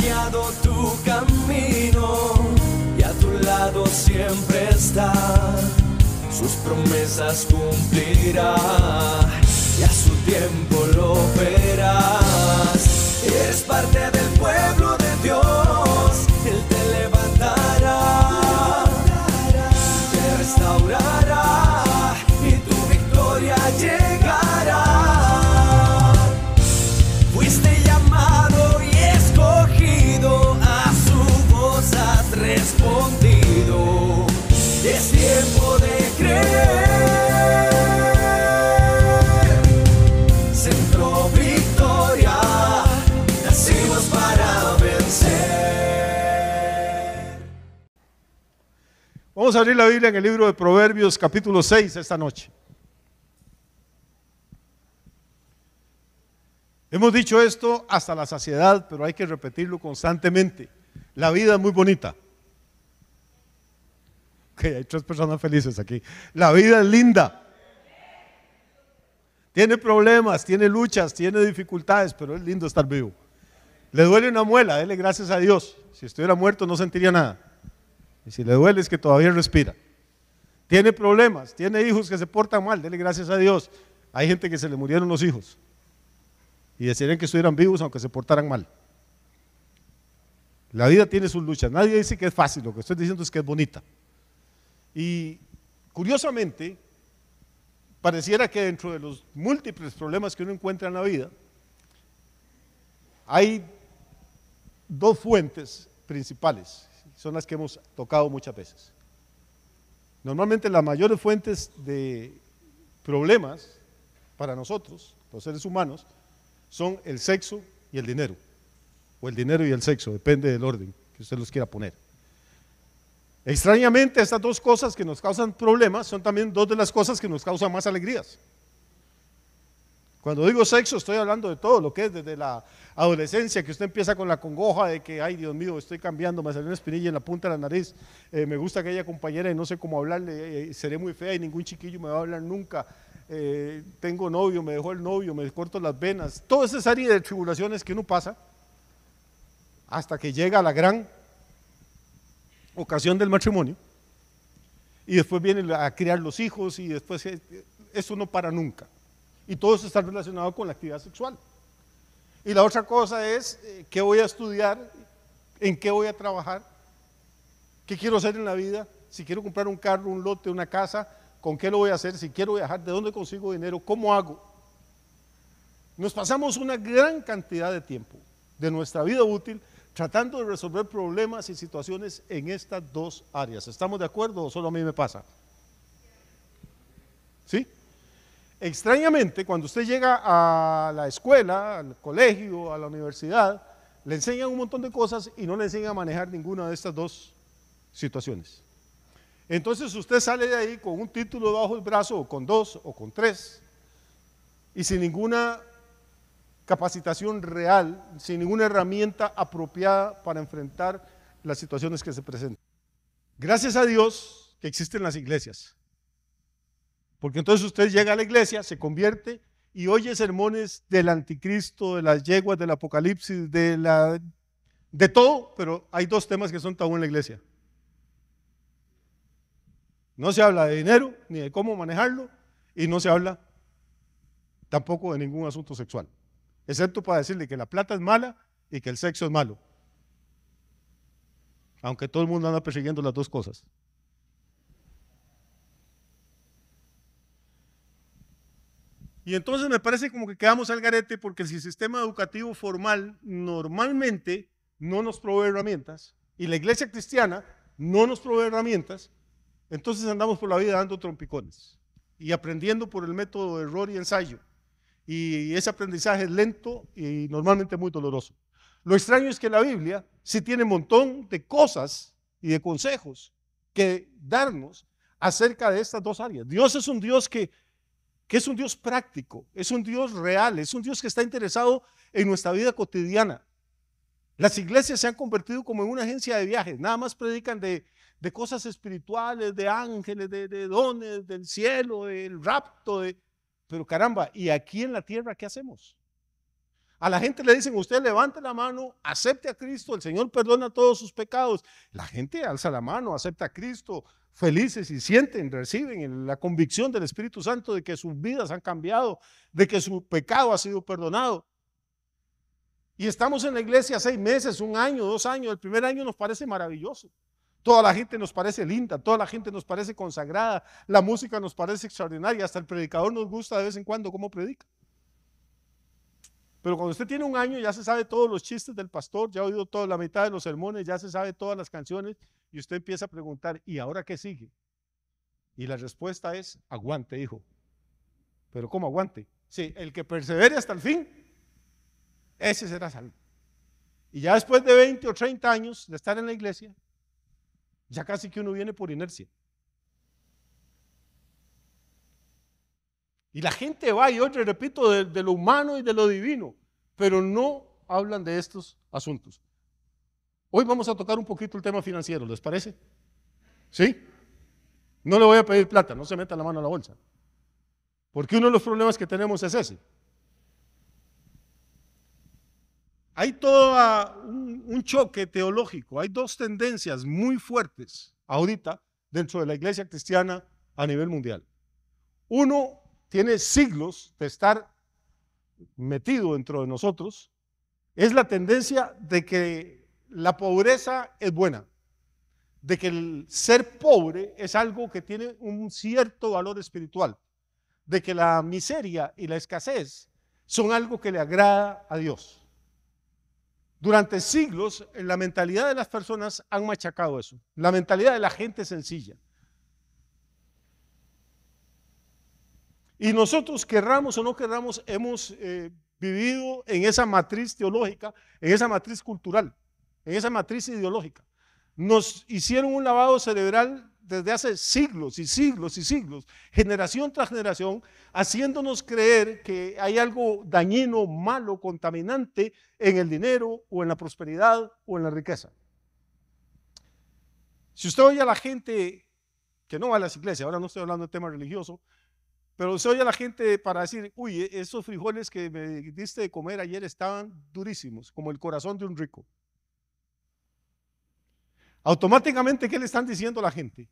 guiado tu camino y a tu lado siempre está. Sus promesas cumplirá y a su tiempo lo verás. Eres parte de Vamos a abrir la Biblia en el libro de Proverbios capítulo 6 esta noche. Hemos dicho esto hasta la saciedad, pero hay que repetirlo constantemente. La vida es muy bonita. Ok, hay tres personas felices aquí. La vida es linda. Tiene problemas, tiene luchas, tiene dificultades, pero es lindo estar vivo. Le duele una muela, dele gracias a Dios. Si estuviera muerto no sentiría nada. Y si le duele es que todavía respira. Tiene problemas, tiene hijos que se portan mal, dele gracias a Dios. Hay gente que se le murieron los hijos y desearían que estuvieran vivos aunque se portaran mal. La vida tiene sus luchas. Nadie dice que es fácil, lo que estoy diciendo es que es bonita. Y curiosamente, pareciera que dentro de los múltiples problemas que uno encuentra en la vida, hay dos fuentes principales son las que hemos tocado muchas veces. Normalmente las mayores fuentes de problemas para nosotros, los seres humanos, son el sexo y el dinero, o el dinero y el sexo, depende del orden que usted los quiera poner. Extrañamente, estas dos cosas que nos causan problemas son también dos de las cosas que nos causan más alegrías. Cuando digo sexo estoy hablando de todo lo que es desde la adolescencia, que usted empieza con la congoja de que, ay Dios mío, estoy cambiando, me salió una espinilla en la punta de la nariz, eh, me gusta aquella compañera y no sé cómo hablarle, eh, eh, seré muy fea y ningún chiquillo me va a hablar nunca, tengo novio, me dejó el novio, me corto las venas, toda esa serie de tribulaciones que no pasa hasta que llega la gran ocasión del matrimonio y después viene a criar los hijos y después eso no para nunca. Y todo eso está relacionado con la actividad sexual. Y la otra cosa es eh, qué voy a estudiar, en qué voy a trabajar, qué quiero hacer en la vida, si quiero comprar un carro, un lote, una casa, con qué lo voy a hacer, si quiero viajar, de dónde consigo dinero, cómo hago. Nos pasamos una gran cantidad de tiempo de nuestra vida útil tratando de resolver problemas y situaciones en estas dos áreas. ¿Estamos de acuerdo o solo a mí me pasa? ¿Sí? Extrañamente, cuando usted llega a la escuela, al colegio, a la universidad, le enseñan un montón de cosas y no le enseñan a manejar ninguna de estas dos situaciones. Entonces usted sale de ahí con un título bajo el brazo, o con dos, o con tres, y sin ninguna capacitación real, sin ninguna herramienta apropiada para enfrentar las situaciones que se presentan. Gracias a Dios que existen las iglesias. Porque entonces usted llega a la iglesia, se convierte y oye sermones del anticristo, de las yeguas, del apocalipsis, de, la, de todo, pero hay dos temas que son tabú en la iglesia. No se habla de dinero, ni de cómo manejarlo, y no se habla tampoco de ningún asunto sexual. Excepto para decirle que la plata es mala y que el sexo es malo. Aunque todo el mundo anda persiguiendo las dos cosas. Y entonces me parece como que quedamos al garete porque el sistema educativo formal normalmente no nos provee herramientas y la iglesia cristiana no nos provee herramientas, entonces andamos por la vida dando trompicones y aprendiendo por el método de error y ensayo. Y ese aprendizaje es lento y normalmente muy doloroso. Lo extraño es que la Biblia sí tiene un montón de cosas y de consejos que darnos acerca de estas dos áreas. Dios es un Dios que que es un Dios práctico, es un Dios real, es un Dios que está interesado en nuestra vida cotidiana. Las iglesias se han convertido como en una agencia de viajes, nada más predican de, cosas espirituales, de ángeles, de, de, dones, del cielo, del rapto, de... pero caramba, ¿y aquí en la tierra qué hacemos? A la gente le dicen, usted levante la mano, acepte a Cristo, el Señor perdona todos sus pecados. La gente alza la mano, acepta a Cristo, felices y sienten, reciben la convicción del Espíritu Santo de que sus vidas han cambiado, de que su pecado ha sido perdonado. Y estamos en la iglesia seis meses, un año, dos años. El primer año nos parece maravilloso. Toda la gente nos parece linda, toda la gente nos parece consagrada, la música nos parece extraordinaria, hasta el predicador nos gusta de vez en cuando cómo predica. Pero cuando usted tiene un año ya se sabe todos los chistes del pastor, ya ha oído toda la mitad de los sermones, ya se sabe todas las canciones y usted empieza a preguntar, ¿y ahora qué sigue? Y la respuesta es, aguante, hijo. Pero ¿cómo aguante? Sí, el que persevere hasta el fin, ese será salvo. Y ya después de 20 o 30 años de estar en la iglesia, ya casi que uno viene por inercia. Y la gente va y oye, repito, de, lo humano y de lo divino, pero no hablan de estos asuntos. Hoy vamos a tocar un poquito el tema financiero, ¿les parece? ¿Sí? No le voy a pedir plata, no se meta la mano a la bolsa. Porque uno de los problemas que tenemos es ese. Hay todo un, un, choque teológico, hay dos tendencias muy fuertes ahorita dentro de la iglesia cristiana a nivel mundial. Uno tiene siglos de estar metido dentro de nosotros, es la tendencia de que la pobreza es buena, de que el ser pobre es algo que tiene un cierto valor espiritual, de que la miseria y la escasez son algo que le agrada a Dios. Durante siglos, la mentalidad de las personas han machacado eso, la mentalidad de la gente sencilla. Y nosotros, querramos o no querramos, hemos eh, vivido en esa matriz teológica, en esa matriz cultural, en esa matriz ideológica. Nos hicieron un lavado cerebral desde hace siglos y siglos y siglos, generación tras generación, haciéndonos creer que hay algo dañino, malo, contaminante en el dinero o en la prosperidad o en la riqueza. Si usted oye a la gente que no va a las iglesias, ahora no estoy hablando de tema religioso, pero se oye a la gente para decir, uy, e-, esos frijoles que me diste de comer ayer estaban durísimos, como el corazón de un rico. Automáticamente, ¿qué le están diciendo a la gente?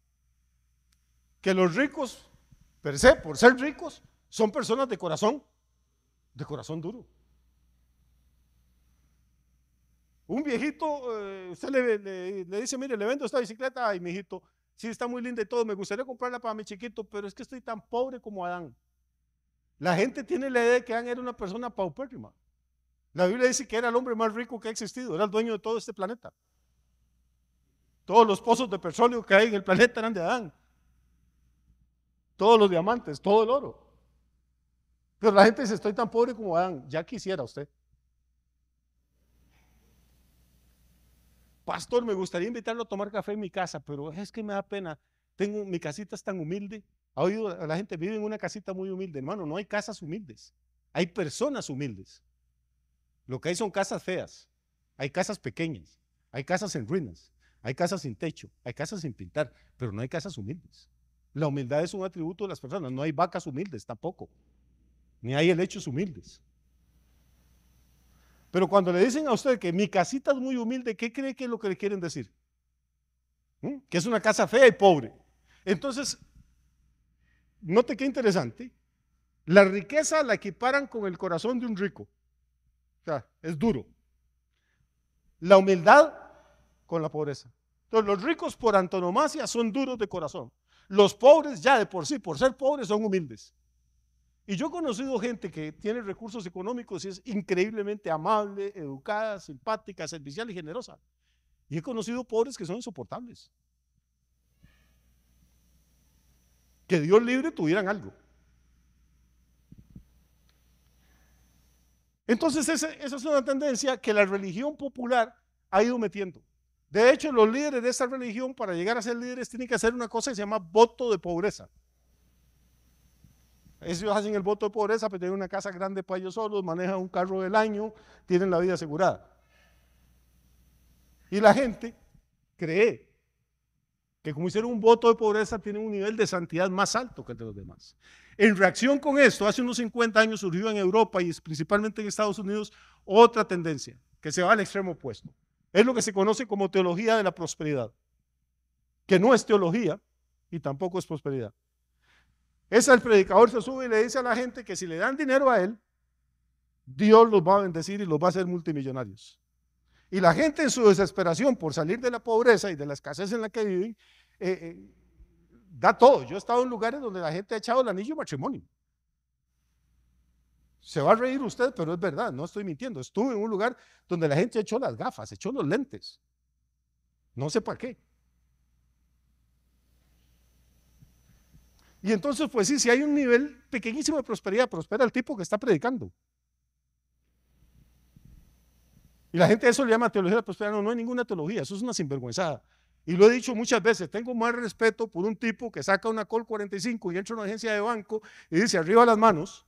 Que los ricos, per se, por ser ricos, son personas de corazón, de corazón duro. Un viejito, eh, usted le, dice, mire, le vendo esta bicicleta, ay, mijito, sí está muy linda y todo, me gustaría comprarla para mi chiquito, pero es que estoy tan pobre como Adán. La gente tiene la idea de que Adán era una persona paupérrima. La Biblia dice que era el hombre más rico que ha existido, era el dueño de todo este planeta. Todos los pozos de petróleo que hay en el planeta eran de Adán. Todos los diamantes, todo el oro. Pero la gente dice, estoy tan pobre como Adán, ya quisiera usted. pastor, me gustaría invitarlo a tomar café en mi casa, pero es que me da pena. Tengo, mi casita es tan humilde. Ha oído, la gente vive en una casita muy humilde. Hermano, no hay casas humildes. Hay personas humildes. Lo que hay son casas feas. Hay casas pequeñas. Hay casas en ruinas. Hay casas sin techo. Hay casas sin pintar. Pero no hay casas humildes. La humildad es un atributo de las personas. No hay vacas humildes tampoco. Ni hay helechos humildes. Pero cuando le dicen a usted que mi casita es muy humilde, ¿qué cree que es lo que le quieren decir? ¿Mm? Que es una casa fea y pobre. Entonces, note qué interesante. La riqueza la equiparan con el corazón de un rico. O sea, es duro. La humildad con la pobreza. Entonces, los ricos por antonomasia son duros de corazón. Los pobres ya de por sí, por ser pobres, son humildes. Y yo he conocido gente que tiene recursos económicos y es increíblemente amable, educada, simpática, servicial y generosa. Y he conocido pobres que son insoportables. Que Dios libre tuvieran algo. Entonces esa, es una tendencia que la religión popular ha ido metiendo. De hecho, los líderes de esa religión, para llegar a ser líderes, tienen que hacer una cosa que se llama voto de pobreza. Ellos hacen el voto de pobreza, pero tienen una casa grande para ellos solos, manejan un carro del año, tienen la vida asegurada. Y la gente cree que como hicieron un voto de pobreza, tienen un nivel de santidad más alto que el de los demás. En reacción con esto, hace unos 50 años surgió en Europa y principalmente en Estados Unidos otra tendencia que se va al extremo opuesto. Es lo que se conoce como teología de la prosperidad, que no es teología y tampoco es prosperidad. Es el predicador se sube y le dice a la gente que si le dan dinero a él, Dios los va a bendecir y los va a hacer multimillonarios. Y la gente en su desesperación por salir de la pobreza y de la escasez en la que viven, eh, eh, da todo. Yo he estado en lugares donde la gente ha echado el anillo matrimonio. Se va a reír usted, pero es verdad, no estoy mintiendo. Estuve en un lugar donde la gente echó las gafas, echó los lentes. No sé para qué. Y entonces, pues sí, si hay un nivel pequeñísimo de prosperidad, prospera el tipo que está predicando. Y la gente a eso le llama teología de la prosperidad. No, no hay ninguna teología, eso es una sinvergüenzada. Y lo he dicho muchas veces, tengo más respeto por un tipo que saca una Col 45 y entra a una agencia de banco y dice arriba las manos,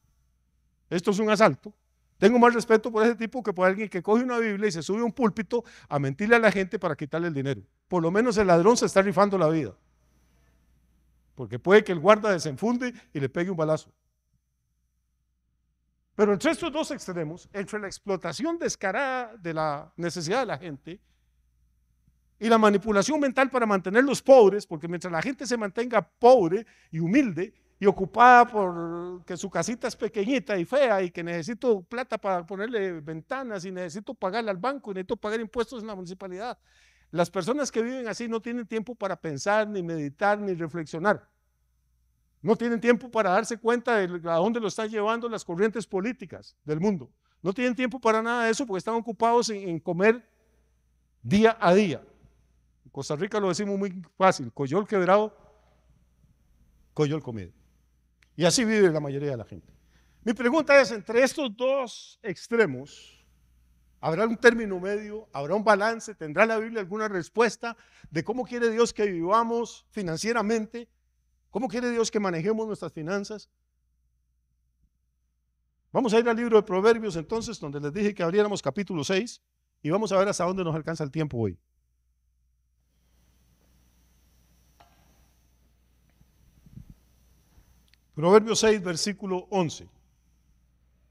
esto es un asalto. Tengo más respeto por ese tipo que por alguien que coge una Biblia y se sube a un púlpito a mentirle a la gente para quitarle el dinero. Por lo menos el ladrón se está rifando la vida porque puede que el guarda desenfunde y le pegue un balazo. Pero entre estos dos extremos, entre la explotación descarada de la necesidad de la gente y la manipulación mental para mantenerlos pobres, porque mientras la gente se mantenga pobre y humilde y ocupada por que su casita es pequeñita y fea y que necesito plata para ponerle ventanas y necesito pagarle al banco y necesito pagar impuestos en la municipalidad las personas que viven así no tienen tiempo para pensar, ni meditar, ni reflexionar. No tienen tiempo para darse cuenta de a dónde lo están llevando las corrientes políticas del mundo. No tienen tiempo para nada de eso porque están ocupados en, comer día a día. En Costa Rica lo decimos muy fácil, coyol quebrado, coyol comido. Y así vive la mayoría de la gente. Mi pregunta es, entre estos dos extremos, ¿Habrá un término medio? ¿Habrá un balance? ¿Tendrá la Biblia alguna respuesta de cómo quiere Dios que vivamos financieramente? ¿Cómo quiere Dios que manejemos nuestras finanzas? Vamos a ir al libro de Proverbios entonces, donde les dije que abriéramos capítulo 6 y vamos a ver hasta dónde nos alcanza el tiempo hoy. Proverbios 6, versículo 11.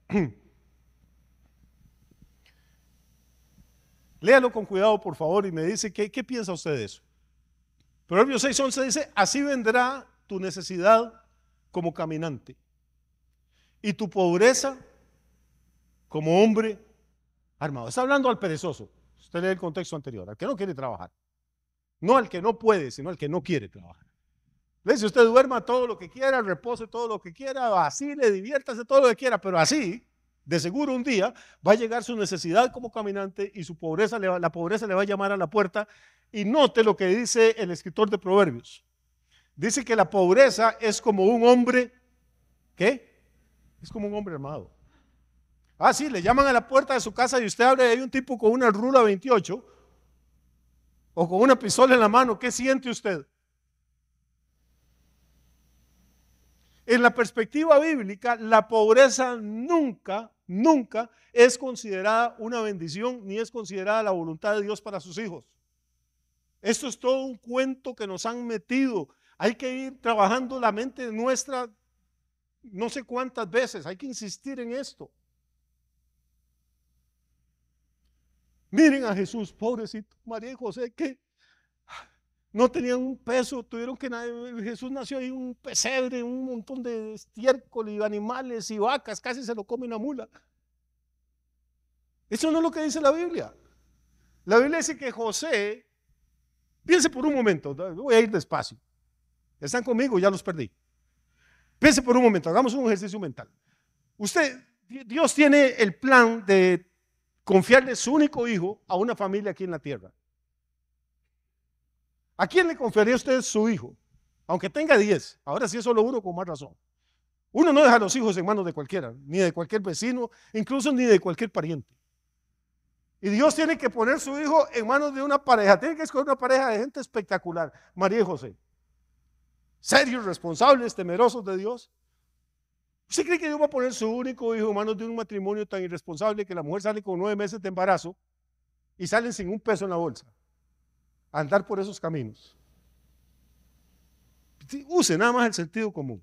Léalo con cuidado, por favor, y me dice, ¿qué, qué piensa usted de eso? Proverbios 6.11 dice, así vendrá tu necesidad como caminante y tu pobreza como hombre armado. Está hablando al perezoso. Usted lee el contexto anterior, al que no quiere trabajar. No al que no puede, sino al que no quiere trabajar. Le dice, usted duerma todo lo que quiera, repose todo lo que quiera, así, le diviértase todo lo que quiera, pero así, de seguro un día va a llegar su necesidad como caminante y su pobreza, la pobreza le va a llamar a la puerta. Y note lo que dice el escritor de Proverbios. Dice que la pobreza es como un hombre, ¿qué? Es como un hombre armado. Ah, sí, le llaman a la puerta de su casa y usted abre y hay un tipo con una rula 28 o con una pistola en la mano. ¿Qué siente usted? En la perspectiva bíblica, la pobreza nunca nunca es considerada una bendición ni es considerada la voluntad de Dios para sus hijos. Esto es todo un cuento que nos han metido. Hay que ir trabajando la mente nuestra no sé cuántas veces. Hay que insistir en esto. Miren a Jesús, pobrecito, María y José, que no tenían un peso, tuvieron que Jesús nació ahí un pesebre, un montón de estiércol y animales y vacas, casi se lo come una mula. Eso no es lo que dice la Biblia. La Biblia dice que José, piense por un momento, voy a ir despacio. ¿Están conmigo? Ya los perdí. Piense por un momento, hagamos un ejercicio mental. Usted, Dios tiene el plan de confiarle su único hijo a una familia aquí en la tierra. ¿A quién le confiaría usted su hijo? Aunque tenga 10. Ahora sí es solo uno con más razón. Uno no deja los hijos en manos de cualquiera, ni de cualquier vecino, incluso ni de cualquier pariente. Y Dios tiene que poner su hijo en manos de una pareja. Tiene que escoger una pareja de gente espectacular. María y José. Serios, responsables, temerosos de Dios. ¿Usted cree que Dios va a poner su único hijo en manos de un matrimonio tan irresponsable que la mujer sale con nueve meses de embarazo y salen sin un peso en la bolsa? andar por esos caminos. Use nada más el sentido común,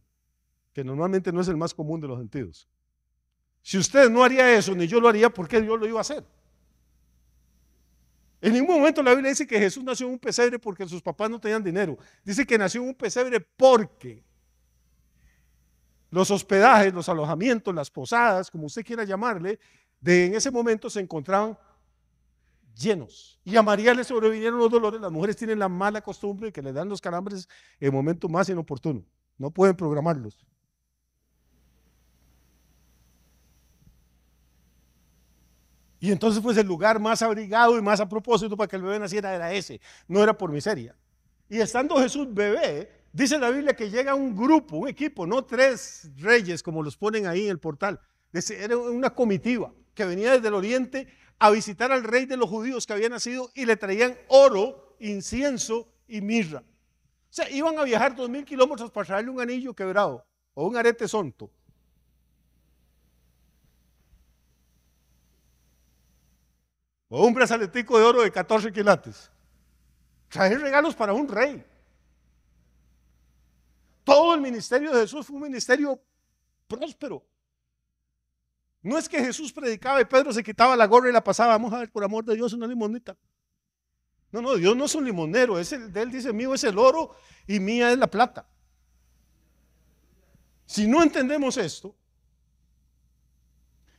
que normalmente no es el más común de los sentidos. Si usted no haría eso, ni yo lo haría, ¿por qué Dios lo iba a hacer? En ningún momento la Biblia dice que Jesús nació en un pesebre porque sus papás no tenían dinero. Dice que nació en un pesebre porque los hospedajes, los alojamientos, las posadas, como usted quiera llamarle, de en ese momento se encontraban llenos. Y a María le sobrevinieron los dolores. Las mujeres tienen la mala costumbre de que le dan los calambres en momento más inoportuno. No pueden programarlos. Y entonces fue pues, el lugar más abrigado y más a propósito para que el bebé naciera era ese, no era por miseria. Y estando Jesús bebé, dice la Biblia que llega un grupo, un equipo, no tres reyes como los ponen ahí en el portal, era una comitiva que venía desde el oriente a visitar al rey de los judíos que había nacido y le traían oro, incienso y mirra. O sea, iban a viajar dos mil kilómetros para traerle un anillo quebrado o un arete sonto. O un brazaletico de oro de 14 quilates. Traer regalos para un rey. Todo el ministerio de Jesús fue un ministerio próspero. No es que Jesús predicaba y Pedro se quitaba la gorra y la pasaba. Vamos a ver, por amor de Dios, una limonita. No, no, Dios no es un limonero. Es él dice, mío es el oro y mía es la plata. Si no entendemos esto,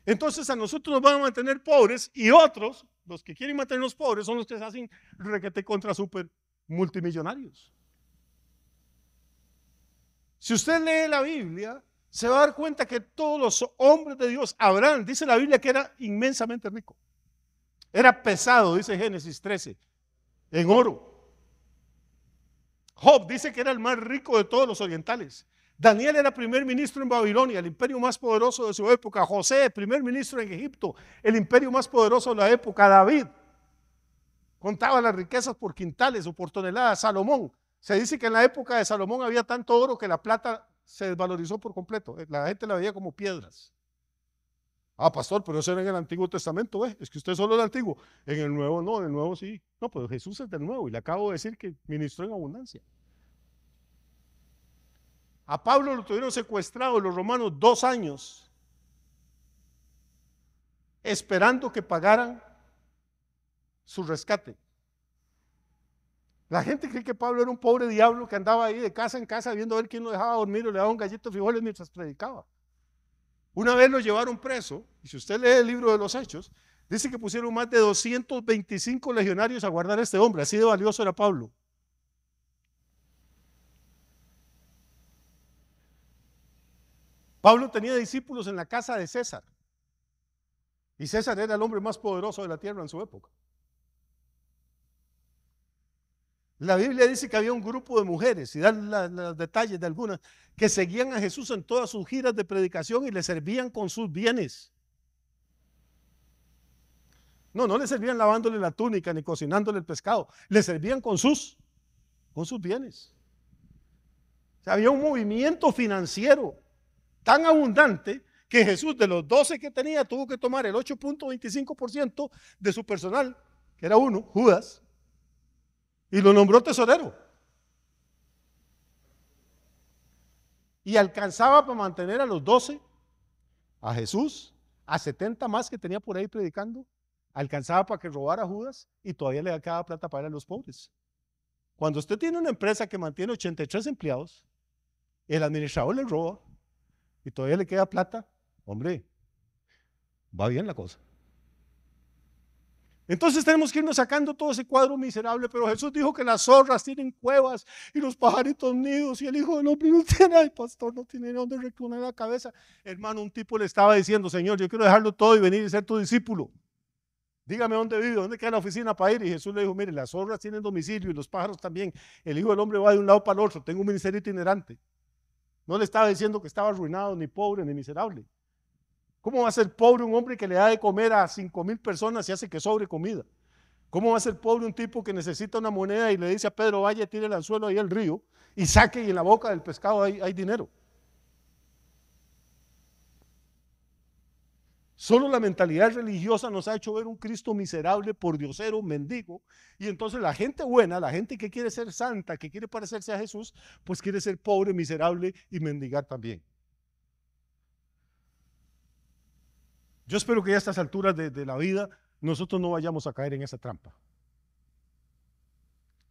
entonces a nosotros nos van a mantener pobres y otros, los que quieren mantenernos pobres, son los que se hacen requete contra super multimillonarios. Si usted lee la Biblia, se va a dar cuenta que todos los hombres de Dios, Abraham, dice la Biblia que era inmensamente rico. Era pesado, dice Génesis 13, en oro. Job dice que era el más rico de todos los orientales. Daniel era primer ministro en Babilonia, el imperio más poderoso de su época. José, primer ministro en Egipto, el imperio más poderoso de la época. David contaba las riquezas por quintales o por toneladas. Salomón, se dice que en la época de Salomón había tanto oro que la plata se desvalorizó por completo. Eh, la gente la veía como piedras. Ah, pastor, pero eso era en el Antiguo Testamento, Es que usted solo del Antiguo. En el Nuevo no, en el Nuevo sí. No, pero Jesús es del Nuevo y le acabo de decir que ministró en abundancia. A Pablo lo tuvieron secuestrado los romanos dos años, esperando que pagaran su rescate. La gente cree que Pablo era un pobre diablo que andaba ahí de casa en casa viendo a ver quién lo dejaba dormir o le daba un gallito de frijoles mientras predicaba. Una vez lo llevaron preso, y si usted lee el libro de los Hechos, dice que pusieron más de 225 legionarios a guardar a este hombre, así de valioso era Pablo. Pablo tenía discípulos en la casa de César, y César era el hombre más poderoso de la tierra en su época. La Biblia dice que había un grupo de mujeres, y dan los detalles de algunas, que seguían a Jesús en todas sus giras de predicación y le servían con sus bienes. No, no le servían lavándole la túnica ni cocinándole el pescado, le servían con sus, con sus bienes. había un movimiento financiero tan abundante que Jesús de los 12 que tenía tuvo que tomar el 8.25% de su personal, que era uno, Judas, y lo nombró tesorero. Y alcanzaba para mantener a los doce, a Jesús, a 70 más que tenía por ahí predicando, alcanzaba para que robara a Judas y todavía le quedaba plata para a los pobres. Cuando usted tiene una empresa que mantiene 83 empleados, el administrador le roba y todavía le queda plata, hombre, va bien la cosa. Entonces tenemos que irnos sacando todo ese cuadro miserable, pero Jesús dijo que las zorras tienen cuevas y los pajaritos nidos y el Hijo del Hombre no tiene, ay pastor, no tiene donde reclinar la cabeza. Hermano, un tipo le estaba diciendo, Señor, yo quiero dejarlo todo y venir y ser tu discípulo. Dígame dónde vive, dónde queda la oficina para ir. Y Jesús le dijo, mire, las zorras tienen domicilio y los pájaros también. El Hijo del Hombre va de un lado para el otro, tengo un ministerio itinerante. No le estaba diciendo que estaba arruinado, ni pobre, ni miserable. ¿Cómo va a ser pobre un hombre que le da de comer a cinco mil personas y hace que sobre comida? ¿Cómo va a ser pobre un tipo que necesita una moneda y le dice a Pedro, vaya, tire el anzuelo ahí al río y saque y en la boca del pescado hay, hay dinero? Solo la mentalidad religiosa nos ha hecho ver un Cristo miserable, por diosero, mendigo. Y entonces la gente buena, la gente que quiere ser santa, que quiere parecerse a Jesús, pues quiere ser pobre, miserable y mendigar también. Yo espero que a estas alturas de, la vida nosotros no vayamos a caer en esa trampa.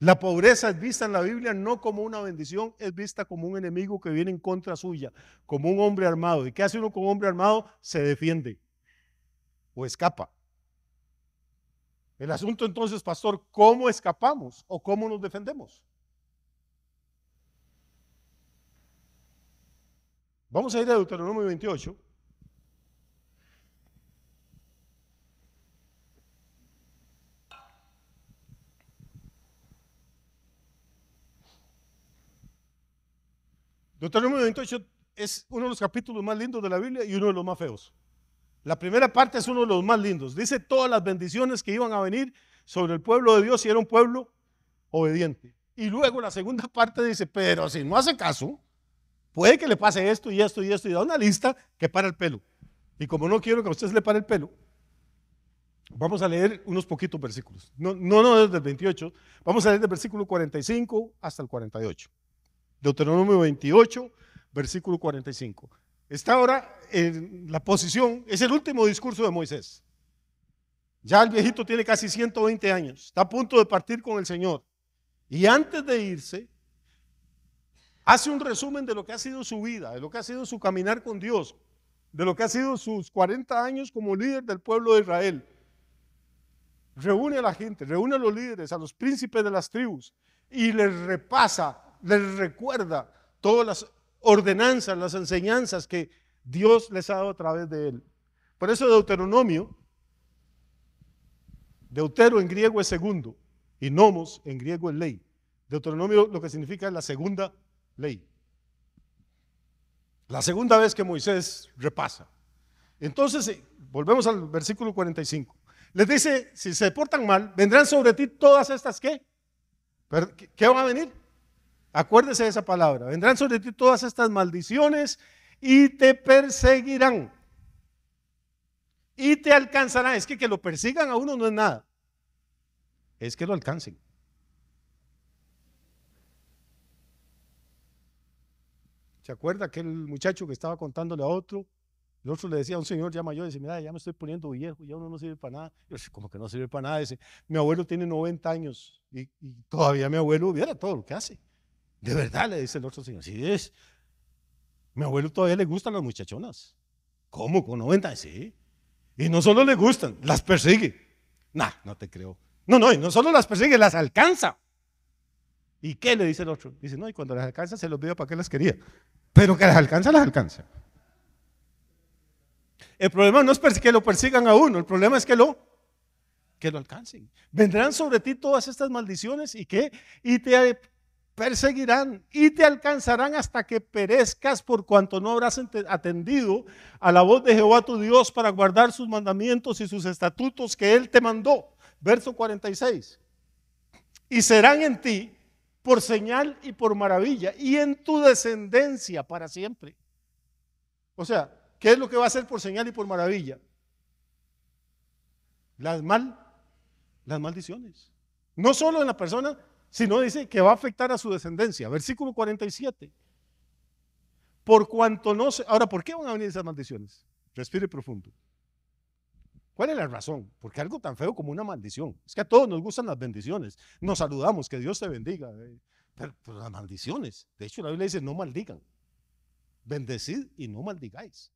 La pobreza es vista en la Biblia no como una bendición, es vista como un enemigo que viene en contra suya, como un hombre armado. ¿Y qué hace uno con un hombre armado? Se defiende o escapa. El asunto entonces, pastor, ¿cómo escapamos o cómo nos defendemos? Vamos a ir a Deuteronomio 28. Deuteronomio 28 es uno de los capítulos más lindos de la Biblia y uno de los más feos. La primera parte es uno de los más lindos. Dice todas las bendiciones que iban a venir sobre el pueblo de Dios si era un pueblo obediente. Y luego la segunda parte dice, pero si no hace caso, puede que le pase esto y esto y esto y da una lista que para el pelo. Y como no quiero que a usted le pare el pelo, vamos a leer unos poquitos versículos. No, no, no desde el 28, vamos a leer del versículo 45 hasta el 48. Deuteronomio 28, versículo 45. Está ahora en la posición, es el último discurso de Moisés. Ya el viejito tiene casi 120 años, está a punto de partir con el Señor. Y antes de irse, hace un resumen de lo que ha sido su vida, de lo que ha sido su caminar con Dios, de lo que ha sido sus 40 años como líder del pueblo de Israel. Reúne a la gente, reúne a los líderes, a los príncipes de las tribus y les repasa les recuerda todas las ordenanzas, las enseñanzas que Dios les ha dado a través de él. Por eso Deuteronomio, Deutero en griego es segundo y nomos en griego es ley. Deuteronomio lo que significa es la segunda ley. La segunda vez que Moisés repasa. Entonces, eh, volvemos al versículo 45. Les dice, si se portan mal, vendrán sobre ti todas estas qué? ¿Qué van a venir? Acuérdese de esa palabra. Vendrán sobre ti todas estas maldiciones y te perseguirán. Y te alcanzarán. Es que que lo persigan a uno no es nada. Es que lo alcancen. ¿Se acuerda aquel muchacho que estaba contándole a otro? El otro le decía a un señor ya mayor, dice, mira, ya me estoy poniendo viejo, ya uno no sirve para nada. Yo como que no sirve para nada. Dice, mi abuelo tiene 90 años y, todavía mi abuelo viera todo lo que hace. De verdad, le dice el otro señor. Sí, es. Mi abuelo todavía le gustan las muchachonas. ¿Cómo? Con 90, sí. Y no solo le gustan, las persigue. Nah, no te creo. No, no, y no solo las persigue, las alcanza. ¿Y qué le dice el otro? Dice, no, y cuando las alcanza se los veo para qué las quería. Pero que las alcanza, las alcanza. El problema no es que lo persigan a uno, el problema es que lo que lo alcancen. Vendrán sobre ti todas estas maldiciones y qué? y te perseguirán y te alcanzarán hasta que perezcas por cuanto no habrás atendido a la voz de Jehová tu Dios para guardar sus mandamientos y sus estatutos que Él te mandó. Verso 46. Y serán en ti por señal y por maravilla y en tu descendencia para siempre. O sea, ¿qué es lo que va a ser por señal y por maravilla? Las mal las maldiciones. No solo en la persona no, dice que va a afectar a su descendencia. Versículo 47. Por cuanto no se... Ahora, ¿por qué van a venir esas maldiciones? Respire profundo. ¿Cuál es la razón? Porque algo tan feo como una maldición. Es que a todos nos gustan las bendiciones. Nos saludamos, que Dios te bendiga. Eh. Pero, pero las maldiciones. De hecho, la Biblia dice, no maldigan. Bendecid y no maldigáis.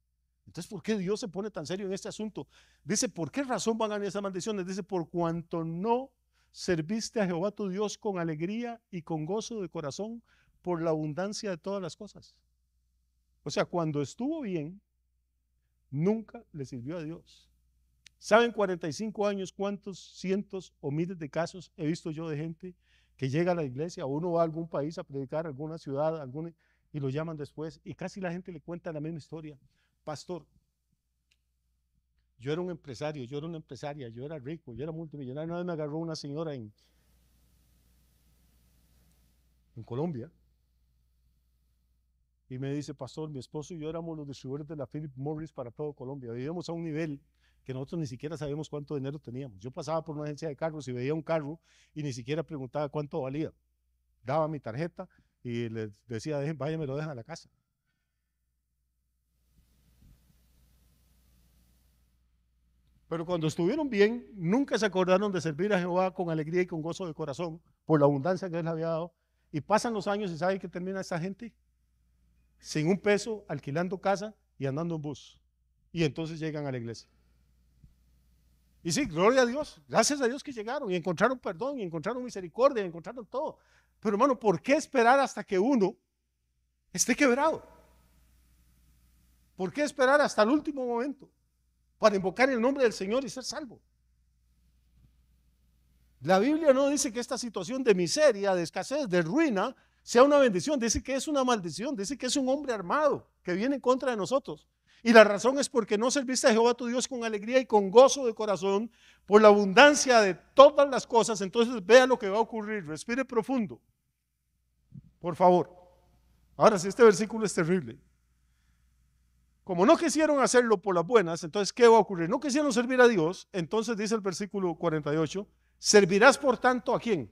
Entonces, ¿por qué Dios se pone tan serio en este asunto? Dice, ¿por qué razón van a venir esas maldiciones? Dice, por cuanto no serviste a Jehová tu Dios con alegría y con gozo de corazón por la abundancia de todas las cosas. O sea, cuando estuvo bien, nunca le sirvió a Dios. ¿Saben 45 años cuántos cientos o miles de casos he visto yo de gente que llega a la iglesia o uno va a algún país a predicar, alguna ciudad, y lo llaman después y casi la gente le cuenta la misma historia? Pastor, yo era un empresario, yo era una empresaria, yo era rico, yo era multimillonario. Una vez me agarró una señora en, Colombia y me dice, pastor, mi esposo y yo éramos los distribuidores de la Philip Morris para todo Colombia. Vivíamos a un nivel que nosotros ni siquiera sabíamos cuánto dinero teníamos. Yo pasaba por una agencia de carros y veía un carro y ni siquiera preguntaba cuánto valía. Daba mi tarjeta y le decía, Dejen, vaya, lo dejan a la casa. Pero cuando estuvieron bien, nunca se acordaron de servir a Jehová con alegría y con gozo de corazón por la abundancia que Él les había dado. Y pasan los años y ¿saben que termina esta gente? Sin un peso, alquilando casa y andando en bus. Y entonces llegan a la iglesia. Y sí, gloria a Dios, gracias a Dios que llegaron y encontraron perdón, y encontraron misericordia, y encontraron todo. Pero hermano, ¿por qué esperar hasta que uno esté quebrado? ¿Por qué esperar hasta el último momento? para invocar el nombre del Señor y ser salvo. La Biblia no dice que esta situación de miseria, de escasez, de ruina, sea una bendición. Dice que es una maldición. Dice que es un hombre armado que viene en contra de nosotros. Y la razón es porque no serviste a Jehová tu Dios con alegría y con gozo de corazón por la abundancia de todas las cosas. Entonces vea lo que va a ocurrir. Respire profundo. Por favor. Ahora, si este versículo es terrible. Como no quisieron hacerlo por las buenas, entonces, ¿qué va a ocurrir? No quisieron servir a Dios, entonces dice el versículo 48, servirás por tanto a quién?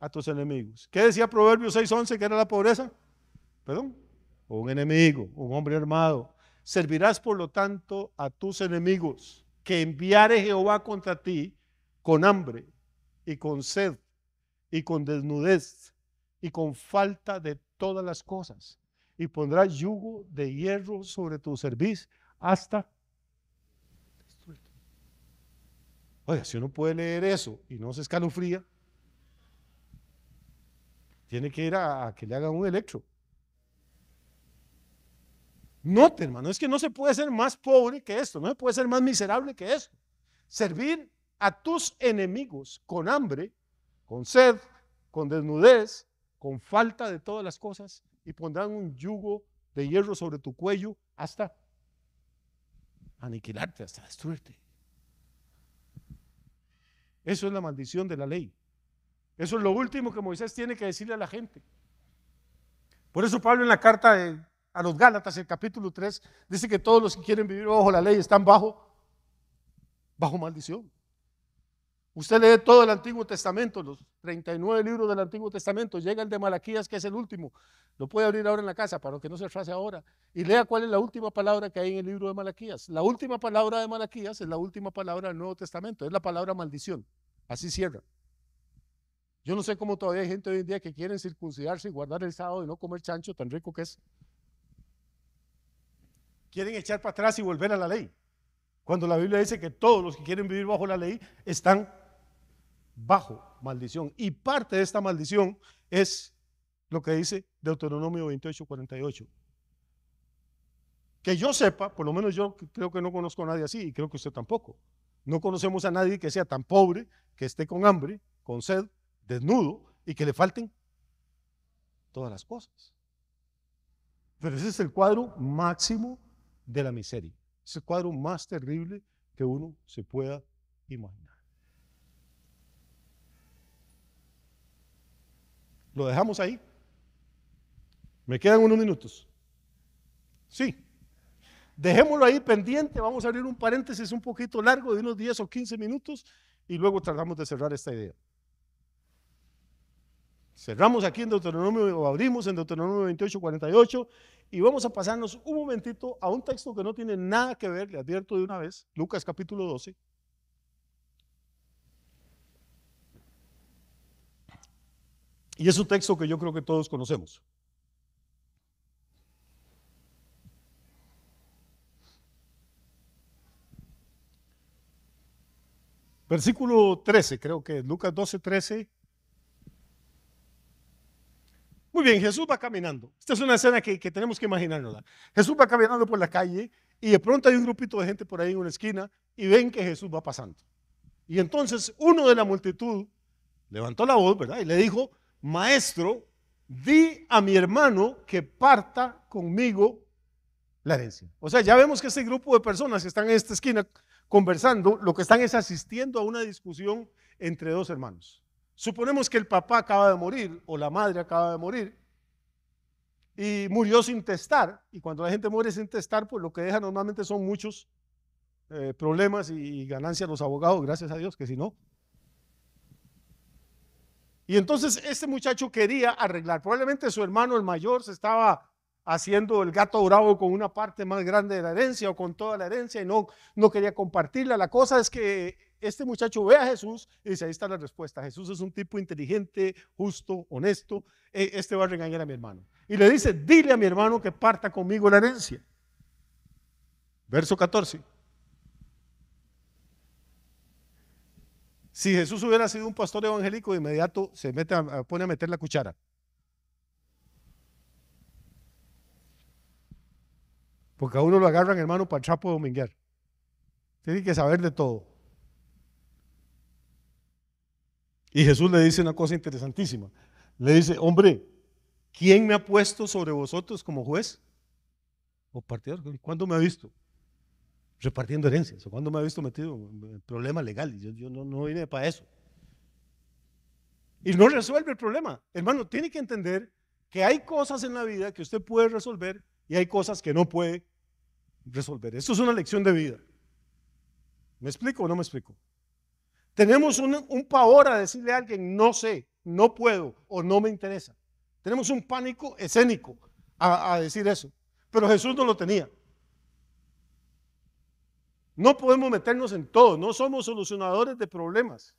A tus enemigos. ¿Qué decía Proverbios 6:11 que era la pobreza? Perdón, un enemigo, un hombre armado. Servirás por lo tanto a tus enemigos que enviare Jehová contra ti con hambre y con sed y con desnudez y con falta de todas las cosas y pondrá yugo de hierro sobre tu cerviz hasta Oiga, si uno puede leer eso y no se escalofría, tiene que ir a, que le hagan un electro. Note, hermano, es que no se puede ser más pobre que esto, no se puede ser más miserable que eso. Servir a tus enemigos con hambre, con sed, con desnudez, con falta de todas las cosas, y pondrán un yugo de hierro sobre tu cuello hasta aniquilarte, hasta destruirte. Eso es la maldición de la ley. Eso es lo último que Moisés tiene que decirle a la gente. Por eso Pablo en la carta a los Gálatas, el capítulo 3, dice que todos los que quieren vivir bajo la ley están bajo, bajo maldición. Usted lee todo el Antiguo Testamento, los 39 libros del Antiguo Testamento, llega el de Malaquías, que es el último. Lo puede abrir ahora en la casa para que no se frase ahora. Y lea cuál es la última palabra que hay en el libro de Malaquías. La última palabra de Malaquías es la última palabra del Nuevo Testamento, es la palabra maldición. Así cierra. Yo no sé cómo todavía hay gente hoy en día que quieren circuncidarse y guardar el sábado y no comer chancho tan rico que es. Quieren echar para atrás y volver a la ley. Cuando la Biblia dice que todos los que quieren vivir bajo la ley están bajo maldición. Y parte de esta maldición es lo que dice Deuteronomio 28, 48. Que yo sepa, por lo menos yo creo que no conozco a nadie así y creo que usted tampoco. No conocemos a nadie que sea tan pobre, que esté con hambre, con sed, desnudo y que le falten todas las cosas. Pero ese es el cuadro máximo de la miseria. Es el cuadro más terrible que uno se pueda imaginar. Lo dejamos ahí. Me quedan unos minutos. Sí. Dejémoslo ahí pendiente. Vamos a abrir un paréntesis un poquito largo de unos 10 o 15 minutos y luego tratamos de cerrar esta idea. Cerramos aquí en Deuteronomio, o abrimos en Deuteronomio 28, 48, y vamos a pasarnos un momentito a un texto que no tiene nada que ver, le advierto de una vez, Lucas capítulo 12, Y es un texto que yo creo que todos conocemos. Versículo 13, creo que Lucas 12, 13. Muy bien, Jesús va caminando. Esta es una escena que, tenemos que imaginarnos. Jesús va caminando por la calle y de pronto hay un grupito de gente por ahí en una esquina y ven que Jesús va pasando. Y entonces uno de la multitud levantó la voz, ¿verdad? Y le dijo, maestro, di a mi hermano que parta conmigo la herencia. O sea, ya vemos que este grupo de personas que están en esta esquina conversando, lo que están es asistiendo a una discusión entre dos hermanos. Suponemos que el papá acaba de morir o la madre acaba de morir y murió sin testar. Y cuando la gente muere sin testar, pues lo que deja normalmente son muchos eh, problemas y, y ganancias los abogados, gracias a Dios, que si no, y entonces este muchacho quería arreglar. Probablemente su hermano el mayor se estaba haciendo el gato bravo con una parte más grande de la herencia o con toda la herencia y no, no quería compartirla. La cosa es que este muchacho ve a Jesús y dice, ahí está la respuesta. Jesús es un tipo inteligente, justo, honesto. E, este va a regañar a mi hermano. Y le dice, dile a mi hermano que parta conmigo la herencia. Verso 14. Si Jesús hubiera sido un pastor evangélico, de inmediato se mete pone a meter la cuchara. Porque a uno lo agarran, hermano, para el trapo de dominguear. Tiene que saber de todo. Y Jesús le dice una cosa interesantísima. Le dice, hombre, ¿quién me ha puesto sobre vosotros como juez? ¿O partidario, ¿Cuándo me ha visto? repartiendo herencias. cuando me he visto metido en problemas legales? Yo, yo no, no vine para eso. Y no resuelve el problema. Hermano, tiene que entender que hay cosas en la vida que usted puede resolver y hay cosas que no puede resolver. Esto es una lección de vida. ¿Me explico o no me explico? Tenemos un, un pavor a decirle a alguien, no sé, no puedo o no me interesa. Tenemos un pánico escénico a, a decir eso. Pero Jesús no lo tenía. No podemos meternos en todo, no somos solucionadores de problemas.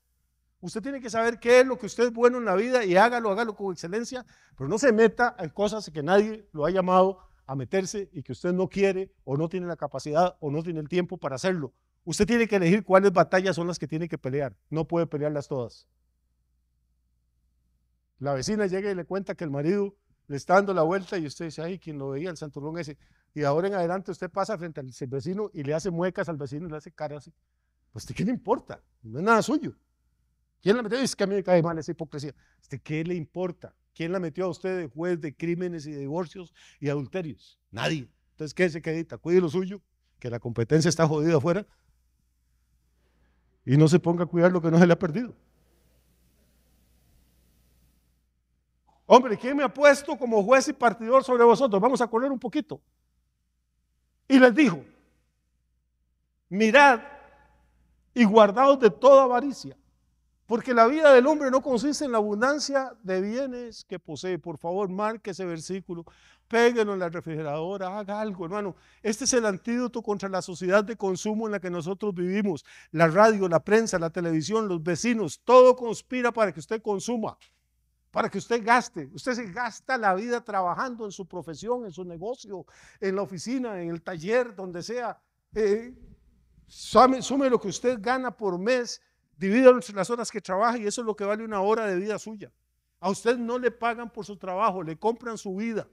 Usted tiene que saber qué es lo que usted es bueno en la vida y hágalo, hágalo con excelencia, pero no se meta en cosas que nadie lo ha llamado a meterse y que usted no quiere o no tiene la capacidad o no tiene el tiempo para hacerlo. Usted tiene que elegir cuáles batallas son las que tiene que pelear. No puede pelearlas todas. La vecina llega y le cuenta que el marido le está dando la vuelta y usted dice, ay, quien lo veía, el santurón ese. Y ahora en adelante usted pasa frente al vecino y le hace muecas al vecino y le hace cara así. Pues, ¿qué le importa? No es nada suyo. ¿Quién la metió? Es que a mí me cae mal esa hipocresía. ¿Usted qué le importa? ¿Quién la metió a usted de juez de crímenes y de divorcios y adulterios? Nadie. Entonces, ¿qué se quedita, cuide lo suyo, que la competencia está jodida afuera y no se ponga a cuidar lo que no se le ha perdido. Hombre, ¿quién me ha puesto como juez y partidor sobre vosotros? Vamos a correr un poquito. Y les dijo, mirad y guardaos de toda avaricia, porque la vida del hombre no consiste en la abundancia de bienes que posee. Por favor, marque ese versículo, péguelo en la refrigeradora, haga algo, hermano. Este es el antídoto contra la sociedad de consumo en la que nosotros vivimos. La radio, la prensa, la televisión, los vecinos, todo conspira para que usted consuma para que usted gaste. Usted se gasta la vida trabajando en su profesión, en su negocio, en la oficina, en el taller, donde sea. Eh, sume, lo que usted gana por mes, divida las horas que trabaja y eso es lo que vale una hora de vida suya. A usted no le pagan por su trabajo, le compran su vida.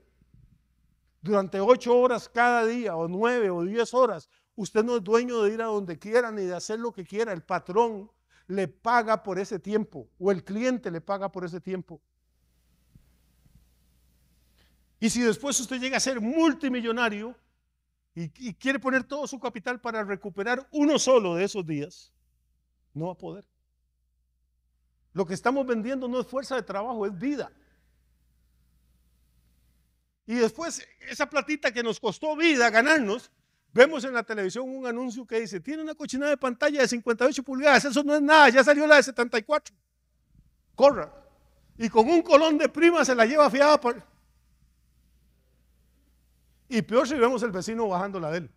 Durante ocho horas cada día, o nueve, o diez horas, usted no es dueño de ir a donde quiera ni de hacer lo que quiera. El patrón le paga por ese tiempo, o el cliente le paga por ese tiempo. Y si después usted llega a ser multimillonario y, quiere poner todo su capital para recuperar uno solo de esos días, no va a poder. Lo que estamos vendiendo no es fuerza de trabajo, es vida. Y después, esa platita que nos costó vida ganarnos, vemos en la televisión un anuncio que dice, tiene una cochinada de pantalla de 58 pulgadas, eso no es nada, ya salió la de 74. Corra. Y con un colón de prima se la lleva fiada por, y peor si vemos el vecino bajando la de él.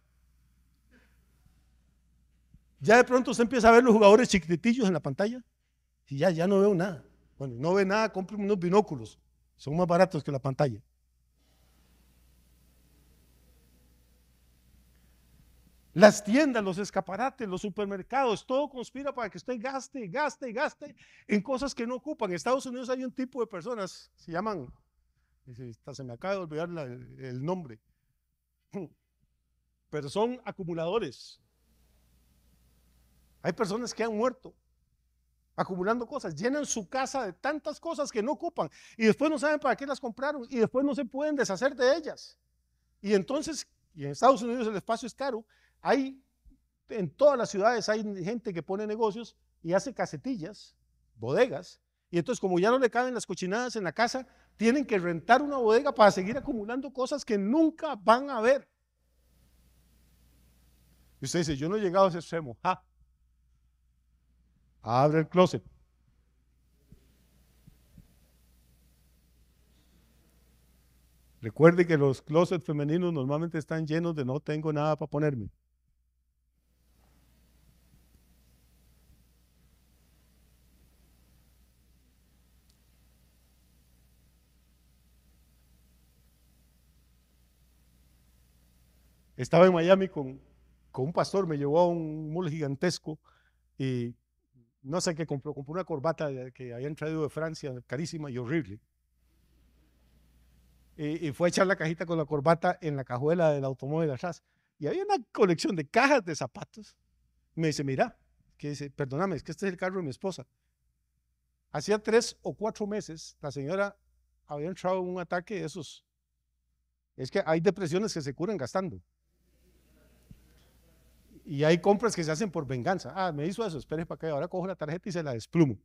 Ya de pronto se empieza a ver los jugadores chiquitillos en la pantalla y ya, ya no veo nada. Bueno, no ve nada, compre unos binóculos. Son más baratos que la pantalla. Las tiendas, los escaparates, los supermercados, todo conspira para que usted gaste, gaste, gaste en cosas que no ocupan. En Estados Unidos hay un tipo de personas, se llaman, se me acaba de olvidar el nombre, pero son acumuladores. Hay personas que han muerto acumulando cosas, llenan su casa de tantas cosas que no ocupan y después no saben para qué las compraron y después no se pueden deshacer de ellas. Y entonces, y en Estados Unidos el espacio es caro, hay en todas las ciudades hay gente que pone negocios y hace casetillas, bodegas, y entonces como ya no le caben las cochinadas en la casa, tienen que rentar una bodega para seguir acumulando cosas que nunca van a ver. Y usted dice, yo no he llegado a ese extremo. Abre el closet. Recuerde que los closets femeninos normalmente están llenos de no tengo nada para ponerme. estaba en Miami con, con un pastor, me llevó a un mole gigantesco y no sé qué compró, compró una corbata que habían traído de Francia, carísima y horrible. Y, fue a echar la cajita con la corbata en la cajuela del automóvil atrás. Y había una colección de cajas de zapatos. Me dice, mira, que dice, perdóname, es que este es el carro de mi esposa. Hacía tres o cuatro meses la señora había entrado en un ataque de esos. Es que hay depresiones que se curan gastando. Y hay compras que se hacen por venganza. Ah, me hizo eso, espere para acá, ahora cojo la tarjeta y se la desplumo.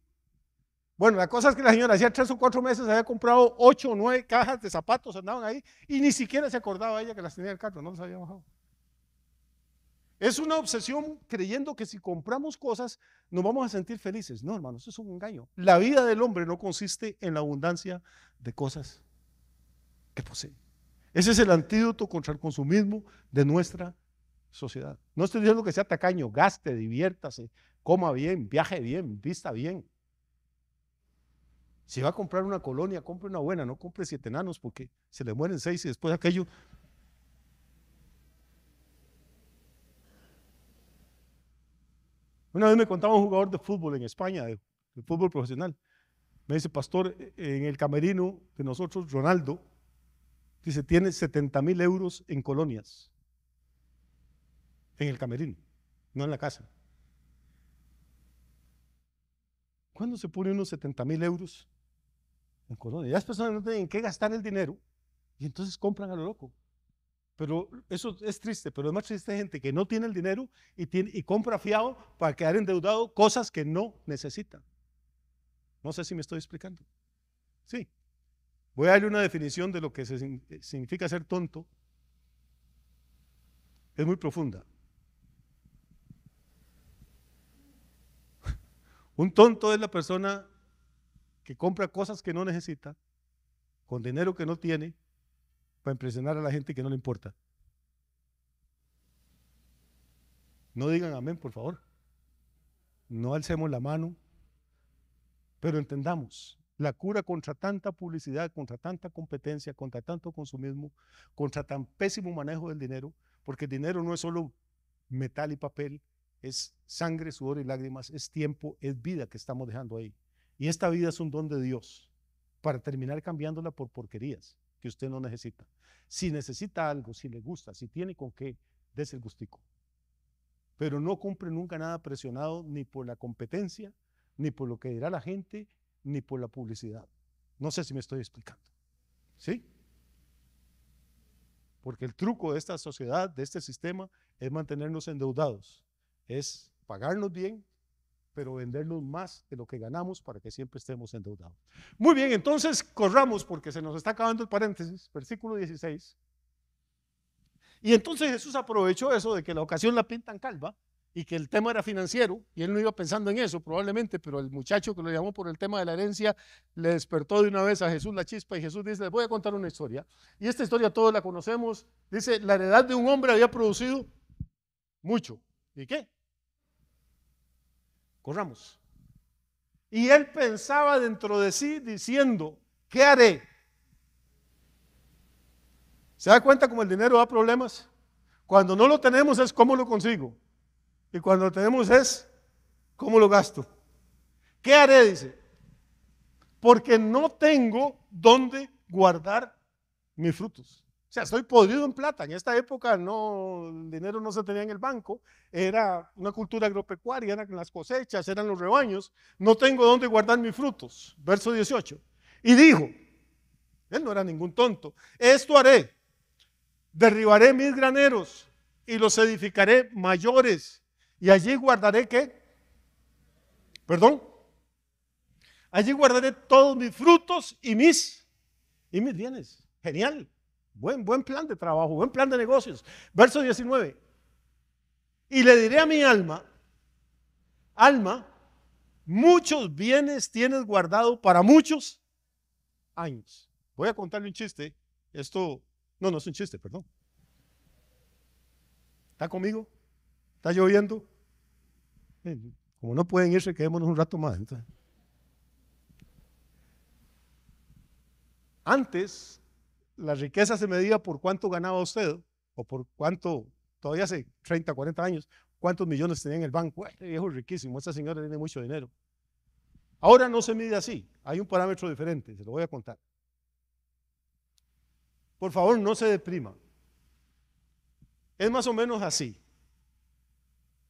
Bueno, la cosa es que la señora hacía tres o cuatro meses había comprado ocho o nueve cajas de zapatos, andaban ahí, y ni siquiera se acordaba ella que las tenía en el carro, no las había bajado. Es una obsesión creyendo que si compramos cosas nos vamos a sentir felices. No, hermano, eso es un engaño. La vida del hombre no consiste en la abundancia de cosas que posee. Ese es el antídoto contra el consumismo de nuestra sociedad. No estoy diciendo que sea tacaño, gaste, diviértase, coma bien, viaje bien, vista bien. Si va a comprar una colonia, compre una buena, no compre siete enanos porque se le mueren seis y después aquello. Una vez me contaba un jugador de fútbol en España, de, fútbol profesional. Me dice, pastor, en el camerino de nosotros, Ronaldo, dice, tiene 70 mil euros en colonias en el camerino, no en la casa. ¿Cuándo se pone unos 70 mil euros en colonia? Las personas no tienen en qué gastar el dinero y entonces compran a lo loco. Pero eso es triste, pero es más triste gente que no tiene el dinero y, tiene, y compra fiado para quedar endeudado cosas que no necesita. No sé si me estoy explicando. Sí. Voy a darle una definición de lo que eh, significa ser tonto. Es muy profunda. Un tonto es la persona que compra cosas que no necesita, con dinero que no tiene, para impresionar a la gente que no le importa. No digan amén, por favor. No alcemos la mano, pero entendamos, la cura contra tanta publicidad, contra tanta competencia, contra tanto consumismo, contra tan pésimo manejo del dinero, porque el dinero no es solo metal y papel, es sangre, sudor y lágrimas, es tiempo, es vida que estamos dejando ahí. Y esta vida es un don de Dios para terminar cambiándola por porquerías que usted no necesita. Si necesita algo, si le gusta, si tiene con qué, des el gustico. Pero no cumple nunca nada presionado ni por la competencia, ni por lo que dirá la gente, ni por la publicidad. No sé si me estoy explicando. ¿Sí? Porque el truco de esta sociedad, de este sistema, es mantenernos endeudados es pagarnos bien, pero vendernos más de lo que ganamos para que siempre estemos endeudados. Muy bien, entonces corramos porque se nos está acabando el paréntesis, versículo 16. Y entonces Jesús aprovechó eso de que la ocasión la pintan calva y que el tema era financiero, y él no iba pensando en eso probablemente, pero el muchacho que lo llamó por el tema de la herencia le despertó de una vez a Jesús la chispa y Jesús dice, les voy a contar una historia. Y esta historia todos la conocemos. Dice, la heredad de un hombre había producido mucho. ¿Y qué? corramos. Y él pensaba dentro de sí diciendo, ¿qué haré? ¿Se da cuenta cómo el dinero da problemas? Cuando no lo tenemos es cómo lo consigo. Y cuando lo tenemos es cómo lo gasto. ¿Qué haré? Dice. Porque no tengo dónde guardar mis frutos. O sea, estoy podrido en plata. En esta época no, el dinero no se tenía en el banco. Era una cultura agropecuaria, eran las cosechas, eran los rebaños. No tengo dónde guardar mis frutos. Verso 18. Y dijo, él no era ningún tonto, esto haré. Derribaré mis graneros y los edificaré mayores. Y allí guardaré qué? Perdón. Allí guardaré todos mis frutos y mis, y mis bienes. Genial. Buen, plan de trabajo, buen plan de negocios. Verso 19. Y le diré a mi alma, alma, muchos bienes tienes guardado para muchos años. Voy a contarle un chiste. Esto, no, no es un chiste, perdón. ¿Está conmigo? ¿Está lloviendo? Eh, como no pueden irse, quedémonos un rato más. Entonces. Antes la riqueza se medía por cuánto ganaba usted o por cuánto, todavía hace 30, 40 años, cuántos millones tenía en el banco. Este viejo es riquísimo, esta señora tiene mucho dinero. Ahora no se mide así, hay un parámetro diferente, se lo voy a contar. Por favor, no se deprima. Es más o menos así.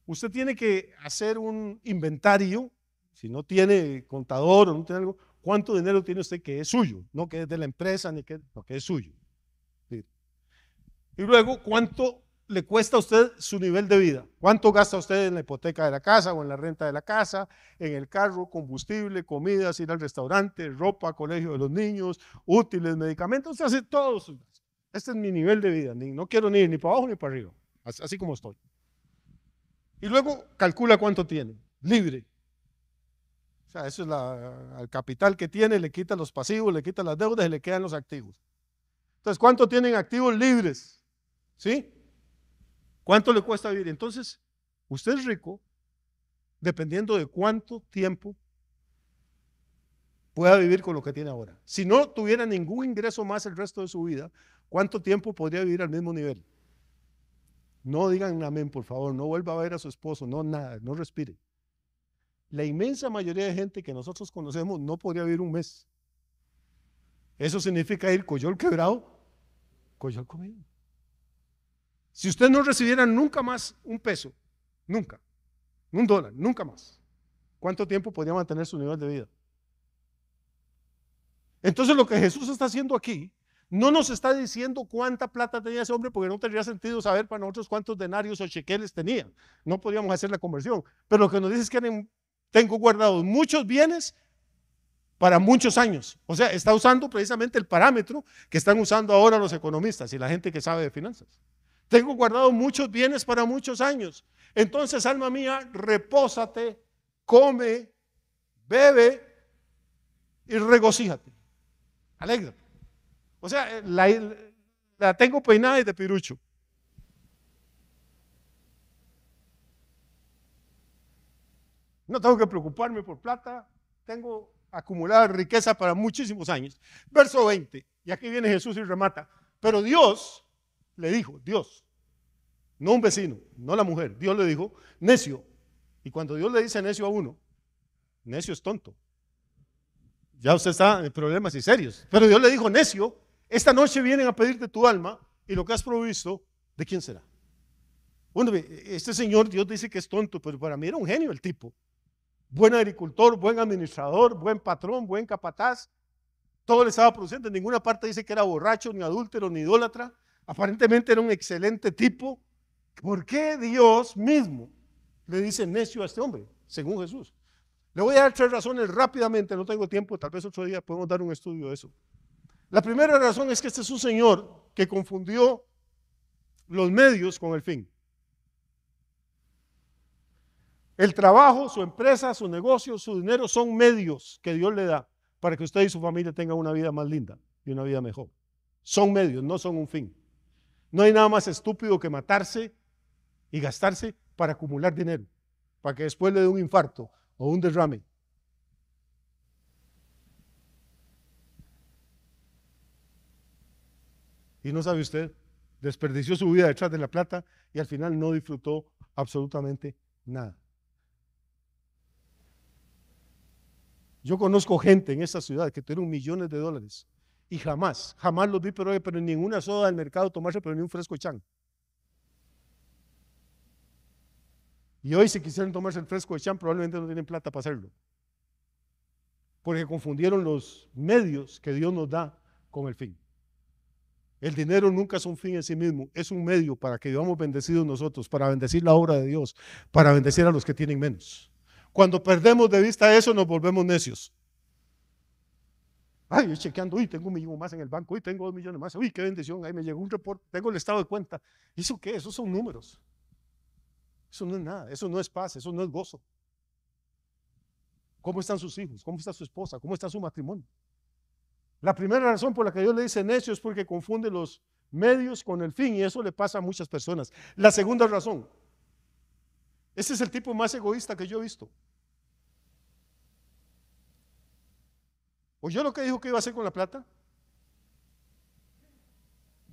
Usted tiene que hacer un inventario, si no tiene contador o no tiene algo, ¿Cuánto dinero tiene usted que es suyo? No que es de la empresa, ni que, que es suyo. Y luego, ¿cuánto le cuesta a usted su nivel de vida? ¿Cuánto gasta usted en la hipoteca de la casa o en la renta de la casa, en el carro, combustible, comidas, ir al restaurante, ropa, colegio de los niños, útiles, medicamentos? Usted hace todo. Este es mi nivel de vida. no quiero ni ir ni para abajo ni para arriba. así como estoy. Y luego calcula cuánto tiene, libre. O sea, eso es la, al capital que tiene, le quita los pasivos, le quita las deudas y le quedan los activos. Entonces, ¿cuánto tienen activos libres? ¿Sí? ¿Cuánto le cuesta vivir? Entonces, usted es rico dependiendo de cuánto tiempo pueda vivir con lo que tiene ahora. Si no tuviera ningún ingreso más el resto de su vida, ¿cuánto tiempo podría vivir al mismo nivel? No digan amén, por favor, no vuelva a ver a su esposo, no nada, no respire la inmensa mayoría de gente que nosotros conocemos no podría vivir un mes. Eso significa ir coyol quebrado, coyol comido. Si usted no recibiera nunca más un peso, nunca, un dólar, nunca más, ¿cuánto tiempo podría mantener su nivel de vida? Entonces lo que Jesús está haciendo aquí, no nos está diciendo cuánta plata tenía ese hombre porque no tendría sentido saber para nosotros cuántos denarios o chequeles tenía. No podíamos hacer la conversión. Pero lo que nos dice es que eran tengo guardados muchos bienes para muchos años. O sea, está usando precisamente el parámetro que están usando ahora los economistas y la gente que sabe de finanzas. Tengo guardados muchos bienes para muchos años. Entonces, alma mía, repósate, come, bebe y regocíjate. Alégrate. O sea, eh, la, la tengo peinada y de pirucho. No tengo que preocuparme por plata, tengo acumulada riqueza para muchísimos años. Verso 20, y aquí viene Jesús y remata. Pero Dios le dijo, Dios, no un vecino, no la mujer, Dios le dijo, necio. Y cuando Dios le dice necio a uno, necio es tonto. Ya usted está en problemas y serios. Pero Dios le dijo, necio, esta noche vienen a pedirte tu alma y lo que has provisto, ¿de quién será? Bueno, este señor, Dios dice que es tonto, pero para mí era un genio el tipo buen agricultor, buen administrador, buen patrón, buen capataz. Todo le estaba produciendo. En ninguna parte dice que era borracho, ni adúltero, ni idólatra. Aparentemente era un excelente tipo. ¿Por qué Dios mismo le dice necio a este hombre, según Jesús? Le voy a dar tres razones rápidamente, no tengo tiempo, tal vez otro día podemos dar un estudio de eso. La primera razón es que este es un señor que confundió los medios con el fin. El trabajo, su empresa, su negocio, su dinero son medios que Dios le da para que usted y su familia tengan una vida más linda y una vida mejor. Son medios, no son un fin. No hay nada más estúpido que matarse y gastarse para acumular dinero, para que después le dé un infarto o un derrame. Y no sabe usted, desperdició su vida detrás de la plata y al final no disfrutó absolutamente nada. Yo conozco gente en esa ciudad que tiene millones de dólares y jamás, jamás los vi, pero, eh, pero en ninguna soda del mercado tomarse, pero ni un fresco chan. Y hoy si quisieran tomarse el fresco de chan, probablemente no tienen plata para hacerlo. Porque confundieron los medios que Dios nos da con el fin. El dinero nunca es un fin en sí mismo, es un medio para que vivamos bendecidos nosotros, para bendecir la obra de Dios, para bendecir a los que tienen menos. Cuando perdemos de vista eso, nos volvemos necios. Ay, yo chequeando, uy, tengo un millón más en el banco, uy, tengo dos millones más, uy, qué bendición, ahí me llegó un reporte, tengo el estado de cuenta. ¿Eso qué? Esos son números. Eso no es nada, eso no es paz, eso no es gozo. ¿Cómo están sus hijos? ¿Cómo está su esposa? ¿Cómo está su matrimonio? La primera razón por la que Dios le dice necio es porque confunde los medios con el fin y eso le pasa a muchas personas. La segunda razón, ese es el tipo más egoísta que yo he visto. ¿Oyó lo que dijo que iba a hacer con la plata?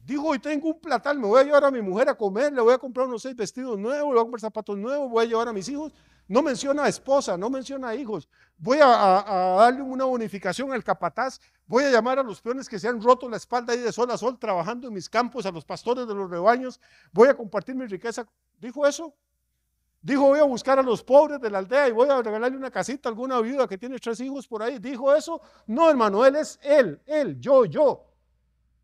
Dijo, hoy tengo un platal, me voy a llevar a mi mujer a comer, le voy a comprar unos seis vestidos nuevos, le voy a comprar zapatos nuevos, voy a llevar a mis hijos. No menciona a esposa, no menciona a hijos. Voy a, a, darle una bonificación al capataz, voy a llamar a los peones que se han roto la espalda ahí de sol a sol trabajando en mis campos, a los pastores de los rebaños, voy a compartir mi riqueza. ¿Dijo eso? Dijo, voy a buscar a los pobres de la aldea y voy a regalarle una casita a alguna viuda que tiene tres hijos por ahí. Dijo eso. No, hermano, él es él, él, yo, yo.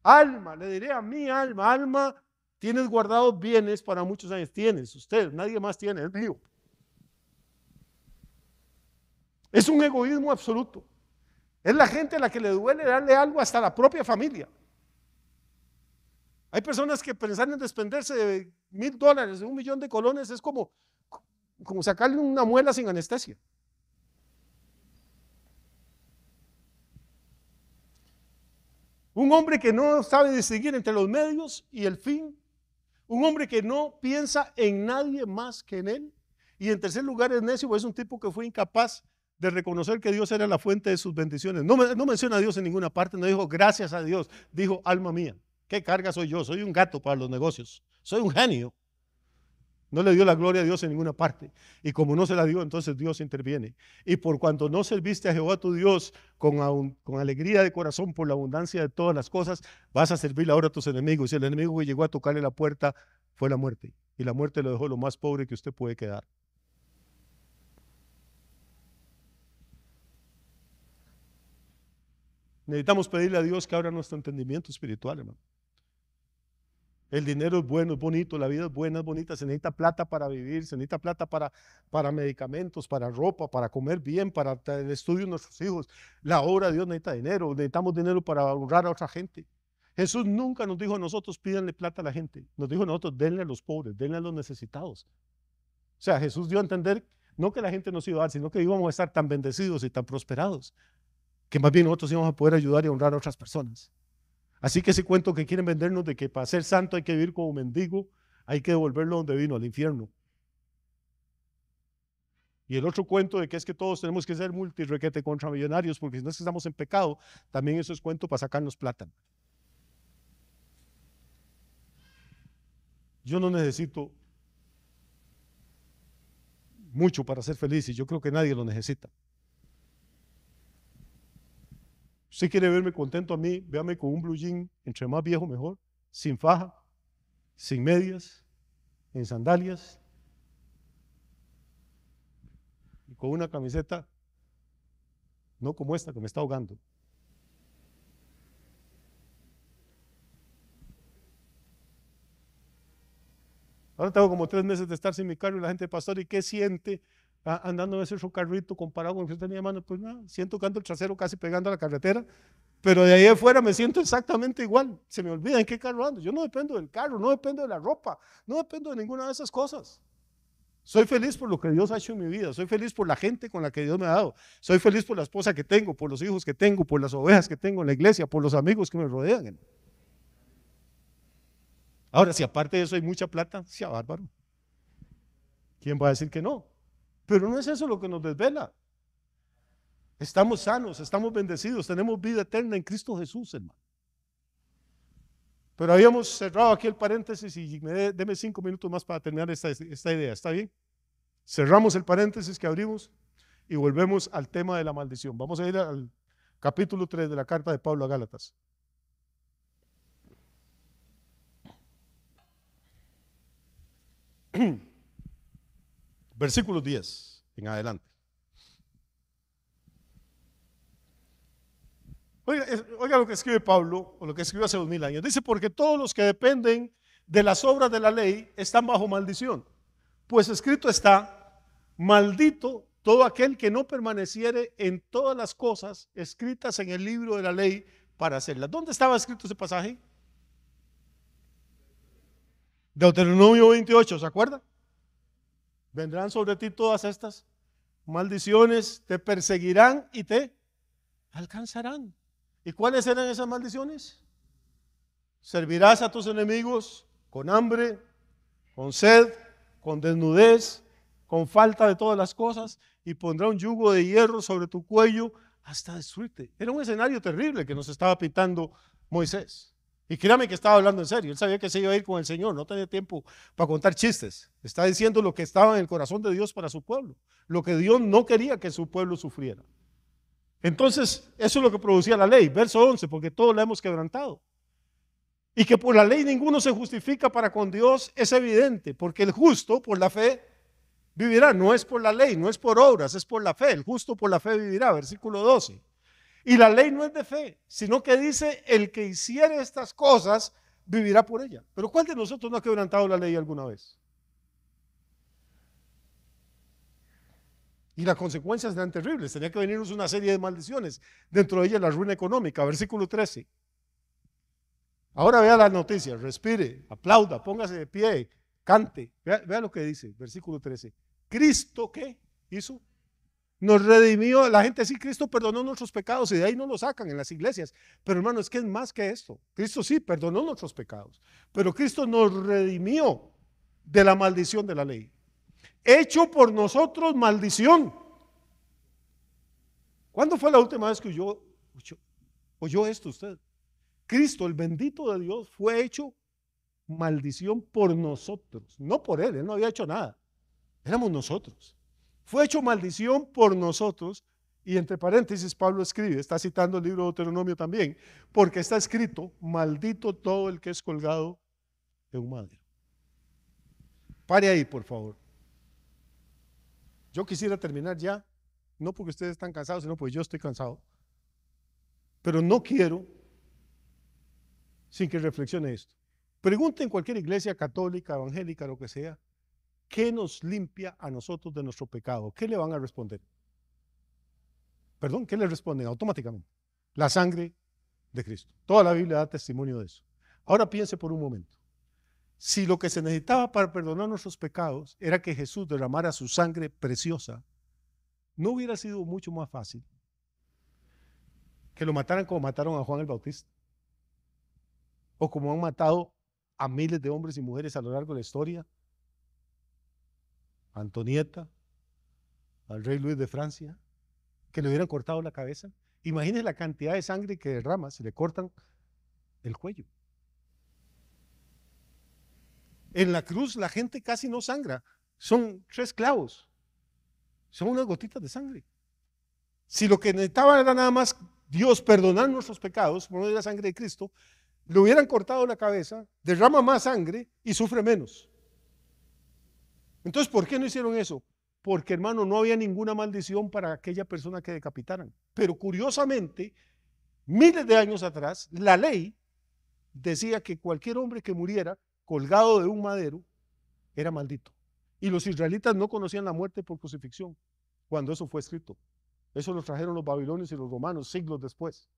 Alma, le diré a mi alma, alma, tienes guardados bienes para muchos años. Tienes, usted, nadie más tiene, es mío. Es un egoísmo absoluto. Es la gente a la que le duele darle algo hasta la propia familia. Hay personas que pensar en desprenderse de mil dólares, de un millón de colones, es como, como sacarle una muela sin anestesia. Un hombre que no sabe distinguir entre los medios y el fin. Un hombre que no piensa en nadie más que en él. Y en tercer lugar es necio, es un tipo que fue incapaz de reconocer que Dios era la fuente de sus bendiciones. No, no menciona a Dios en ninguna parte, no dijo gracias a Dios, dijo alma mía, qué carga soy yo, soy un gato para los negocios, soy un genio, no le dio la gloria a Dios en ninguna parte. Y como no se la dio, entonces Dios interviene. Y por cuanto no serviste a Jehová tu Dios con, con alegría de corazón por la abundancia de todas las cosas, vas a servir ahora a tus enemigos. Y el enemigo que llegó a tocarle la puerta fue la muerte. Y la muerte lo dejó lo más pobre que usted puede quedar. Necesitamos pedirle a Dios que abra nuestro entendimiento espiritual, hermano. El dinero es bueno, es bonito, la vida es buena, es bonita, se necesita plata para vivir, se necesita plata para, para medicamentos, para ropa, para comer bien, para el estudio de nuestros hijos. La obra de Dios necesita dinero, necesitamos dinero para honrar a otra gente. Jesús nunca nos dijo a nosotros, pídanle plata a la gente. Nos dijo a nosotros, denle a los pobres, denle a los necesitados. O sea, Jesús dio a entender no que la gente nos iba a dar, sino que íbamos a estar tan bendecidos y tan prosperados, que más bien nosotros íbamos a poder ayudar y honrar a otras personas. Así que ese cuento que quieren vendernos de que para ser santo hay que vivir como mendigo, hay que devolverlo donde vino, al infierno. Y el otro cuento de que es que todos tenemos que ser multirrequete contra millonarios, porque si no es que estamos en pecado, también eso es cuento para sacarnos plata. Yo no necesito mucho para ser feliz y yo creo que nadie lo necesita. Si quiere verme contento a mí, véame con un blue jean, entre más viejo mejor, sin faja, sin medias, en sandalias, y con una camiseta, no como esta que me está ahogando. Ahora tengo como tres meses de estar sin mi carro y la gente, pastor, ¿y qué siente? andando a veces su carrito comparado con el que yo tenía mano, pues nada, siento que ando el trasero casi pegando a la carretera, pero de ahí afuera me siento exactamente igual. Se me olvida en qué carro ando. Yo no dependo del carro, no dependo de la ropa, no dependo de ninguna de esas cosas. Soy feliz por lo que Dios ha hecho en mi vida, soy feliz por la gente con la que Dios me ha dado, soy feliz por la esposa que tengo, por los hijos que tengo, por las ovejas que tengo en la iglesia, por los amigos que me rodean. Ahora, si aparte de eso hay mucha plata, sea bárbaro. ¿Quién va a decir que no? Pero no es eso lo que nos desvela. Estamos sanos, estamos bendecidos, tenemos vida eterna en Cristo Jesús, hermano. Pero habíamos cerrado aquí el paréntesis y me deme cinco minutos más para terminar esta, esta idea, ¿está bien? Cerramos el paréntesis que abrimos y volvemos al tema de la maldición. Vamos a ir al capítulo 3 de la carta de Pablo a Gálatas. Versículo 10 en adelante. Oiga, lo que escribe Pablo, o lo que escribió hace dos mil años. Dice, porque todos los que dependen de las obras de la ley están bajo maldición. Pues escrito está, maldito todo aquel que no permaneciere en todas las cosas escritas en el libro de la ley para hacerlas. ¿Dónde estaba escrito ese pasaje? Deuteronomio 28, ¿se acuerda? Vendrán sobre ti todas estas maldiciones, te perseguirán y te alcanzarán. ¿Y cuáles eran esas maldiciones? Servirás a tus enemigos con hambre, con sed, con desnudez, con falta de todas las cosas, y pondrá un yugo de hierro sobre tu cuello hasta destruirte. Era un escenario terrible que nos estaba pintando Moisés. Y créame que estaba hablando en serio. Él sabía que se iba a ir con el Señor. No tenía tiempo para contar chistes. Está diciendo lo que estaba en el corazón de Dios para su pueblo. Lo que Dios no quería que su pueblo sufriera. Entonces, eso es lo que producía la ley. Verso 11, porque todos la hemos quebrantado. Y que por la ley ninguno se justifica para con Dios es evidente, porque el justo por la fe vivirá. No es por la ley, no es por obras, es por la fe. El justo por la fe vivirá. Versículo 12. Y la ley no es de fe, sino que dice, el que hiciera estas cosas vivirá por ella. Pero ¿cuál de nosotros no ha quebrantado la ley alguna vez? Y las consecuencias eran terribles. Tenía que venirnos una serie de maldiciones. Dentro de ella la ruina económica, versículo 13. Ahora vea las noticias, respire, aplauda, póngase de pie, cante. Vea, vea lo que dice, versículo 13. Cristo, ¿qué hizo? nos redimió, la gente sí, Cristo perdonó nuestros pecados y de ahí no lo sacan en las iglesias. Pero hermano, es que es más que esto. Cristo sí perdonó nuestros pecados, pero Cristo nos redimió de la maldición de la ley. Hecho por nosotros maldición. ¿Cuándo fue la última vez que oyó, oyó esto usted? Cristo, el bendito de Dios, fue hecho maldición por nosotros, no por Él, Él no había hecho nada, éramos nosotros fue hecho maldición por nosotros. Y entre paréntesis, Pablo escribe, está citando el libro de Deuteronomio también, porque está escrito, maldito todo el que es colgado de un madre. Pare ahí, por favor. Yo quisiera terminar ya, no porque ustedes están cansados, sino porque yo estoy cansado. Pero no quiero sin que reflexione esto. en cualquier iglesia católica, evangélica, lo que sea, ¿qué nos limpia a nosotros de nuestro pecado? ¿Qué le van a responder? Perdón, ¿qué le responden automáticamente? La sangre de Cristo. Toda la Biblia da testimonio de eso. Ahora piense por un momento. Si lo que se necesitaba para perdonar nuestros pecados era que Jesús derramara su sangre preciosa, ¿no hubiera sido mucho más fácil que lo mataran como mataron a Juan el Bautista? ¿O como han matado a miles de hombres y mujeres a lo largo de la historia Antonieta, al rey Luis de Francia, que le hubieran cortado la cabeza. Imagínense la cantidad de sangre que derrama si le cortan el cuello. En la cruz la gente casi no sangra, son tres clavos, son unas gotitas de sangre. Si lo que necesitaba era nada más Dios perdonar nuestros pecados por medio de la sangre de Cristo, le hubieran cortado la cabeza, derrama más sangre y sufre menos. Entonces, ¿por qué no hicieron eso? Porque, hermano, no había ninguna maldición para aquella persona que decapitaran. Pero curiosamente, miles de años atrás, la ley decía que cualquier hombre que muriera colgado de un madero era maldito. Y los israelitas no conocían la muerte por crucifixión cuando eso fue escrito. Eso lo trajeron los babilonios y los romanos siglos después.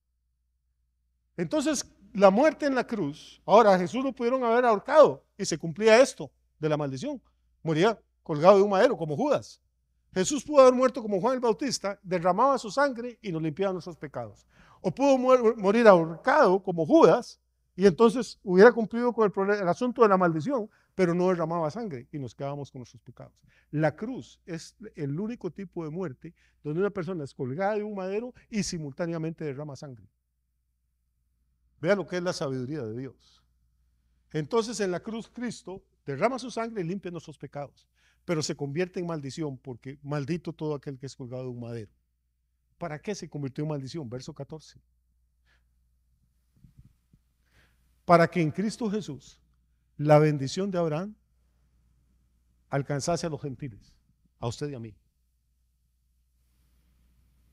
Entonces, la muerte en la cruz, ahora Jesús lo pudieron haber ahorcado y se cumplía esto de la maldición moría colgado de un madero como Judas. Jesús pudo haber muerto como Juan el Bautista, derramaba su sangre y nos limpiaba nuestros pecados. O pudo morir ahorcado como Judas y entonces hubiera cumplido con el, asunto de la maldición, pero no derramaba sangre y nos quedábamos con nuestros pecados. La cruz es el único tipo de muerte donde una persona es colgada de un madero y simultáneamente derrama sangre. Vea lo que es la sabiduría de Dios. Entonces en la cruz Cristo derrama su sangre y limpia nuestros pecados, pero se convierte en maldición porque maldito todo aquel que es colgado de un madero. ¿Para qué se convirtió en maldición? Verso 14. Para que en Cristo Jesús la bendición de Abraham alcanzase a los gentiles, a usted y a mí,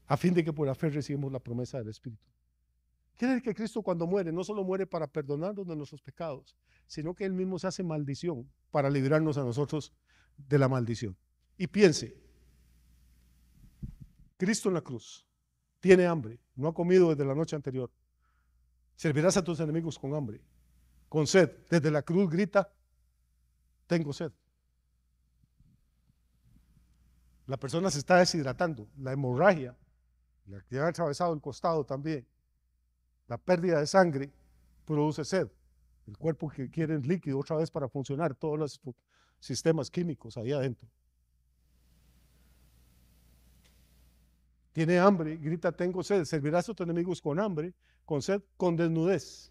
a fin de que por la fe recibimos la promesa del Espíritu. Quiere decir que Cristo cuando muere no solo muere para perdonarnos de nuestros pecados, sino que Él mismo se hace maldición para librarnos a nosotros de la maldición. Y piense, Cristo en la cruz tiene hambre, no ha comido desde la noche anterior. Servirás a tus enemigos con hambre, con sed. Desde la cruz grita, tengo sed. La persona se está deshidratando, la hemorragia, la que ha atravesado el costado también la pérdida de sangre produce sed. El cuerpo que quiere líquido otra vez para funcionar, todos los sistemas químicos ahí adentro. Tiene hambre, grita, tengo sed. Servirás a tus enemigos con hambre, con sed, con desnudez.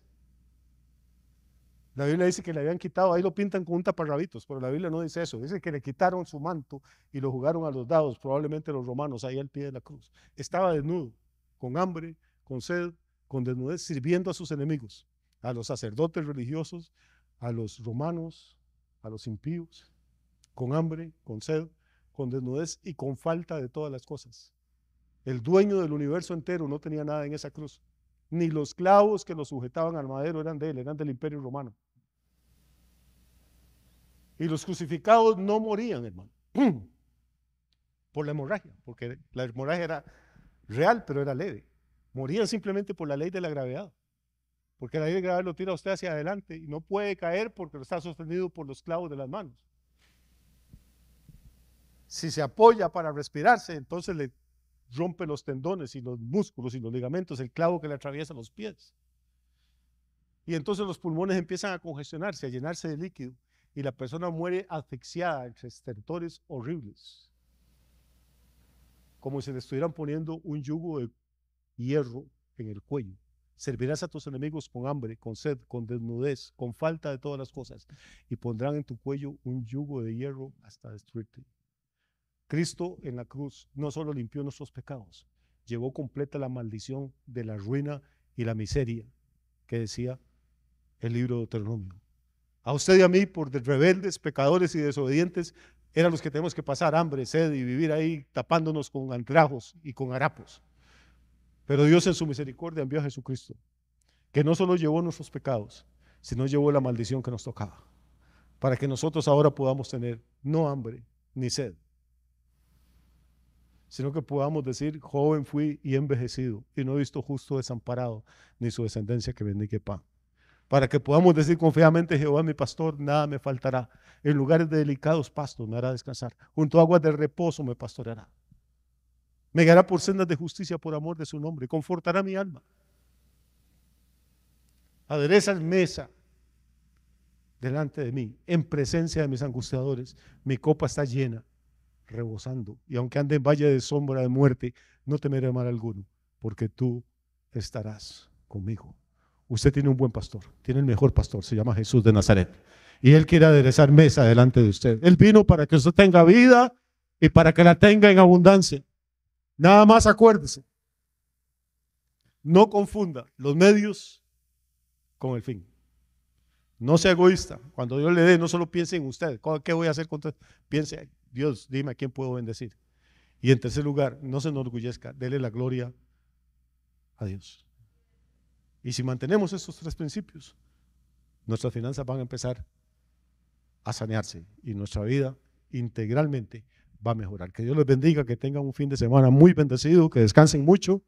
La Biblia dice que le habían quitado, ahí lo pintan con un taparrabitos, pero la Biblia no dice eso. Dice que le quitaron su manto y lo jugaron a los dados, probablemente los romanos, ahí al pie de la cruz. Estaba desnudo, con hambre, con sed, con desnudez, sirviendo a sus enemigos, a los sacerdotes religiosos, a los romanos, a los impíos, con hambre, con sed, con desnudez y con falta de todas las cosas. El dueño del universo entero no tenía nada en esa cruz. Ni los clavos que lo sujetaban al madero eran de él, eran del imperio romano. Y los crucificados no morían, hermano, por la hemorragia, porque la hemorragia era real, pero era leve. Morían simplemente por la ley de la gravedad. Porque la ley de gravedad lo tira a usted hacia adelante y no puede caer porque lo está sostenido por los clavos de las manos. Si se apoya para respirarse, entonces le rompe los tendones y los músculos y los ligamentos, el clavo que le atraviesa los pies. Y entonces los pulmones empiezan a congestionarse, a llenarse de líquido, y la persona muere asfixiada entre estertores horribles, como si le estuvieran poniendo un yugo de hierro en el cuello. Servirás a tus enemigos con hambre, con sed, con desnudez, con falta de todas las cosas, y pondrán en tu cuello un yugo de hierro hasta destruirte. Cristo en la cruz no solo limpió nuestros pecados, llevó completa la maldición de la ruina y la miseria que decía el libro de Deuteronomio. A usted y a mí, por rebeldes, pecadores y desobedientes, eran los que tenemos que pasar hambre, sed y vivir ahí tapándonos con antrajos y con harapos. Pero Dios en su misericordia envió a Jesucristo, que no solo llevó nuestros pecados, sino llevó la maldición que nos tocaba, para que nosotros ahora podamos tener no hambre ni sed, sino que podamos decir, joven fui y envejecido, y no he visto justo desamparado, ni su descendencia que bendique pan. Para que podamos decir confiadamente, Jehová mi pastor, nada me faltará. En lugares de delicados pastos me hará descansar. Junto a aguas de reposo me pastoreará me guiará por sendas de justicia por amor de su nombre. Confortará mi alma. Aderezar mesa delante de mí, en presencia de mis angustiadores. Mi copa está llena, rebosando. Y aunque ande en valle de sombra de muerte, no temeré mal alguno, porque tú estarás conmigo. Usted tiene un buen pastor, tiene el mejor pastor, se llama Jesús de Nazaret. Y Él quiere aderezar mesa delante de usted. Él vino para que usted tenga vida y para que la tenga en abundancia. Nada más acuérdese, no confunda los medios con el fin. No sea egoísta. Cuando Dios le dé, no solo piense en usted. ¿Qué voy a hacer con Piense, Dios, dime a quién puedo bendecir. Y en tercer lugar, no se enorgullezca. Déle la gloria a Dios. Y si mantenemos estos tres principios, nuestras finanzas van a empezar a sanearse y nuestra vida integralmente va a mejorar. Que Dios les bendiga, que tengan un fin de semana muy bendecido, que descansen mucho.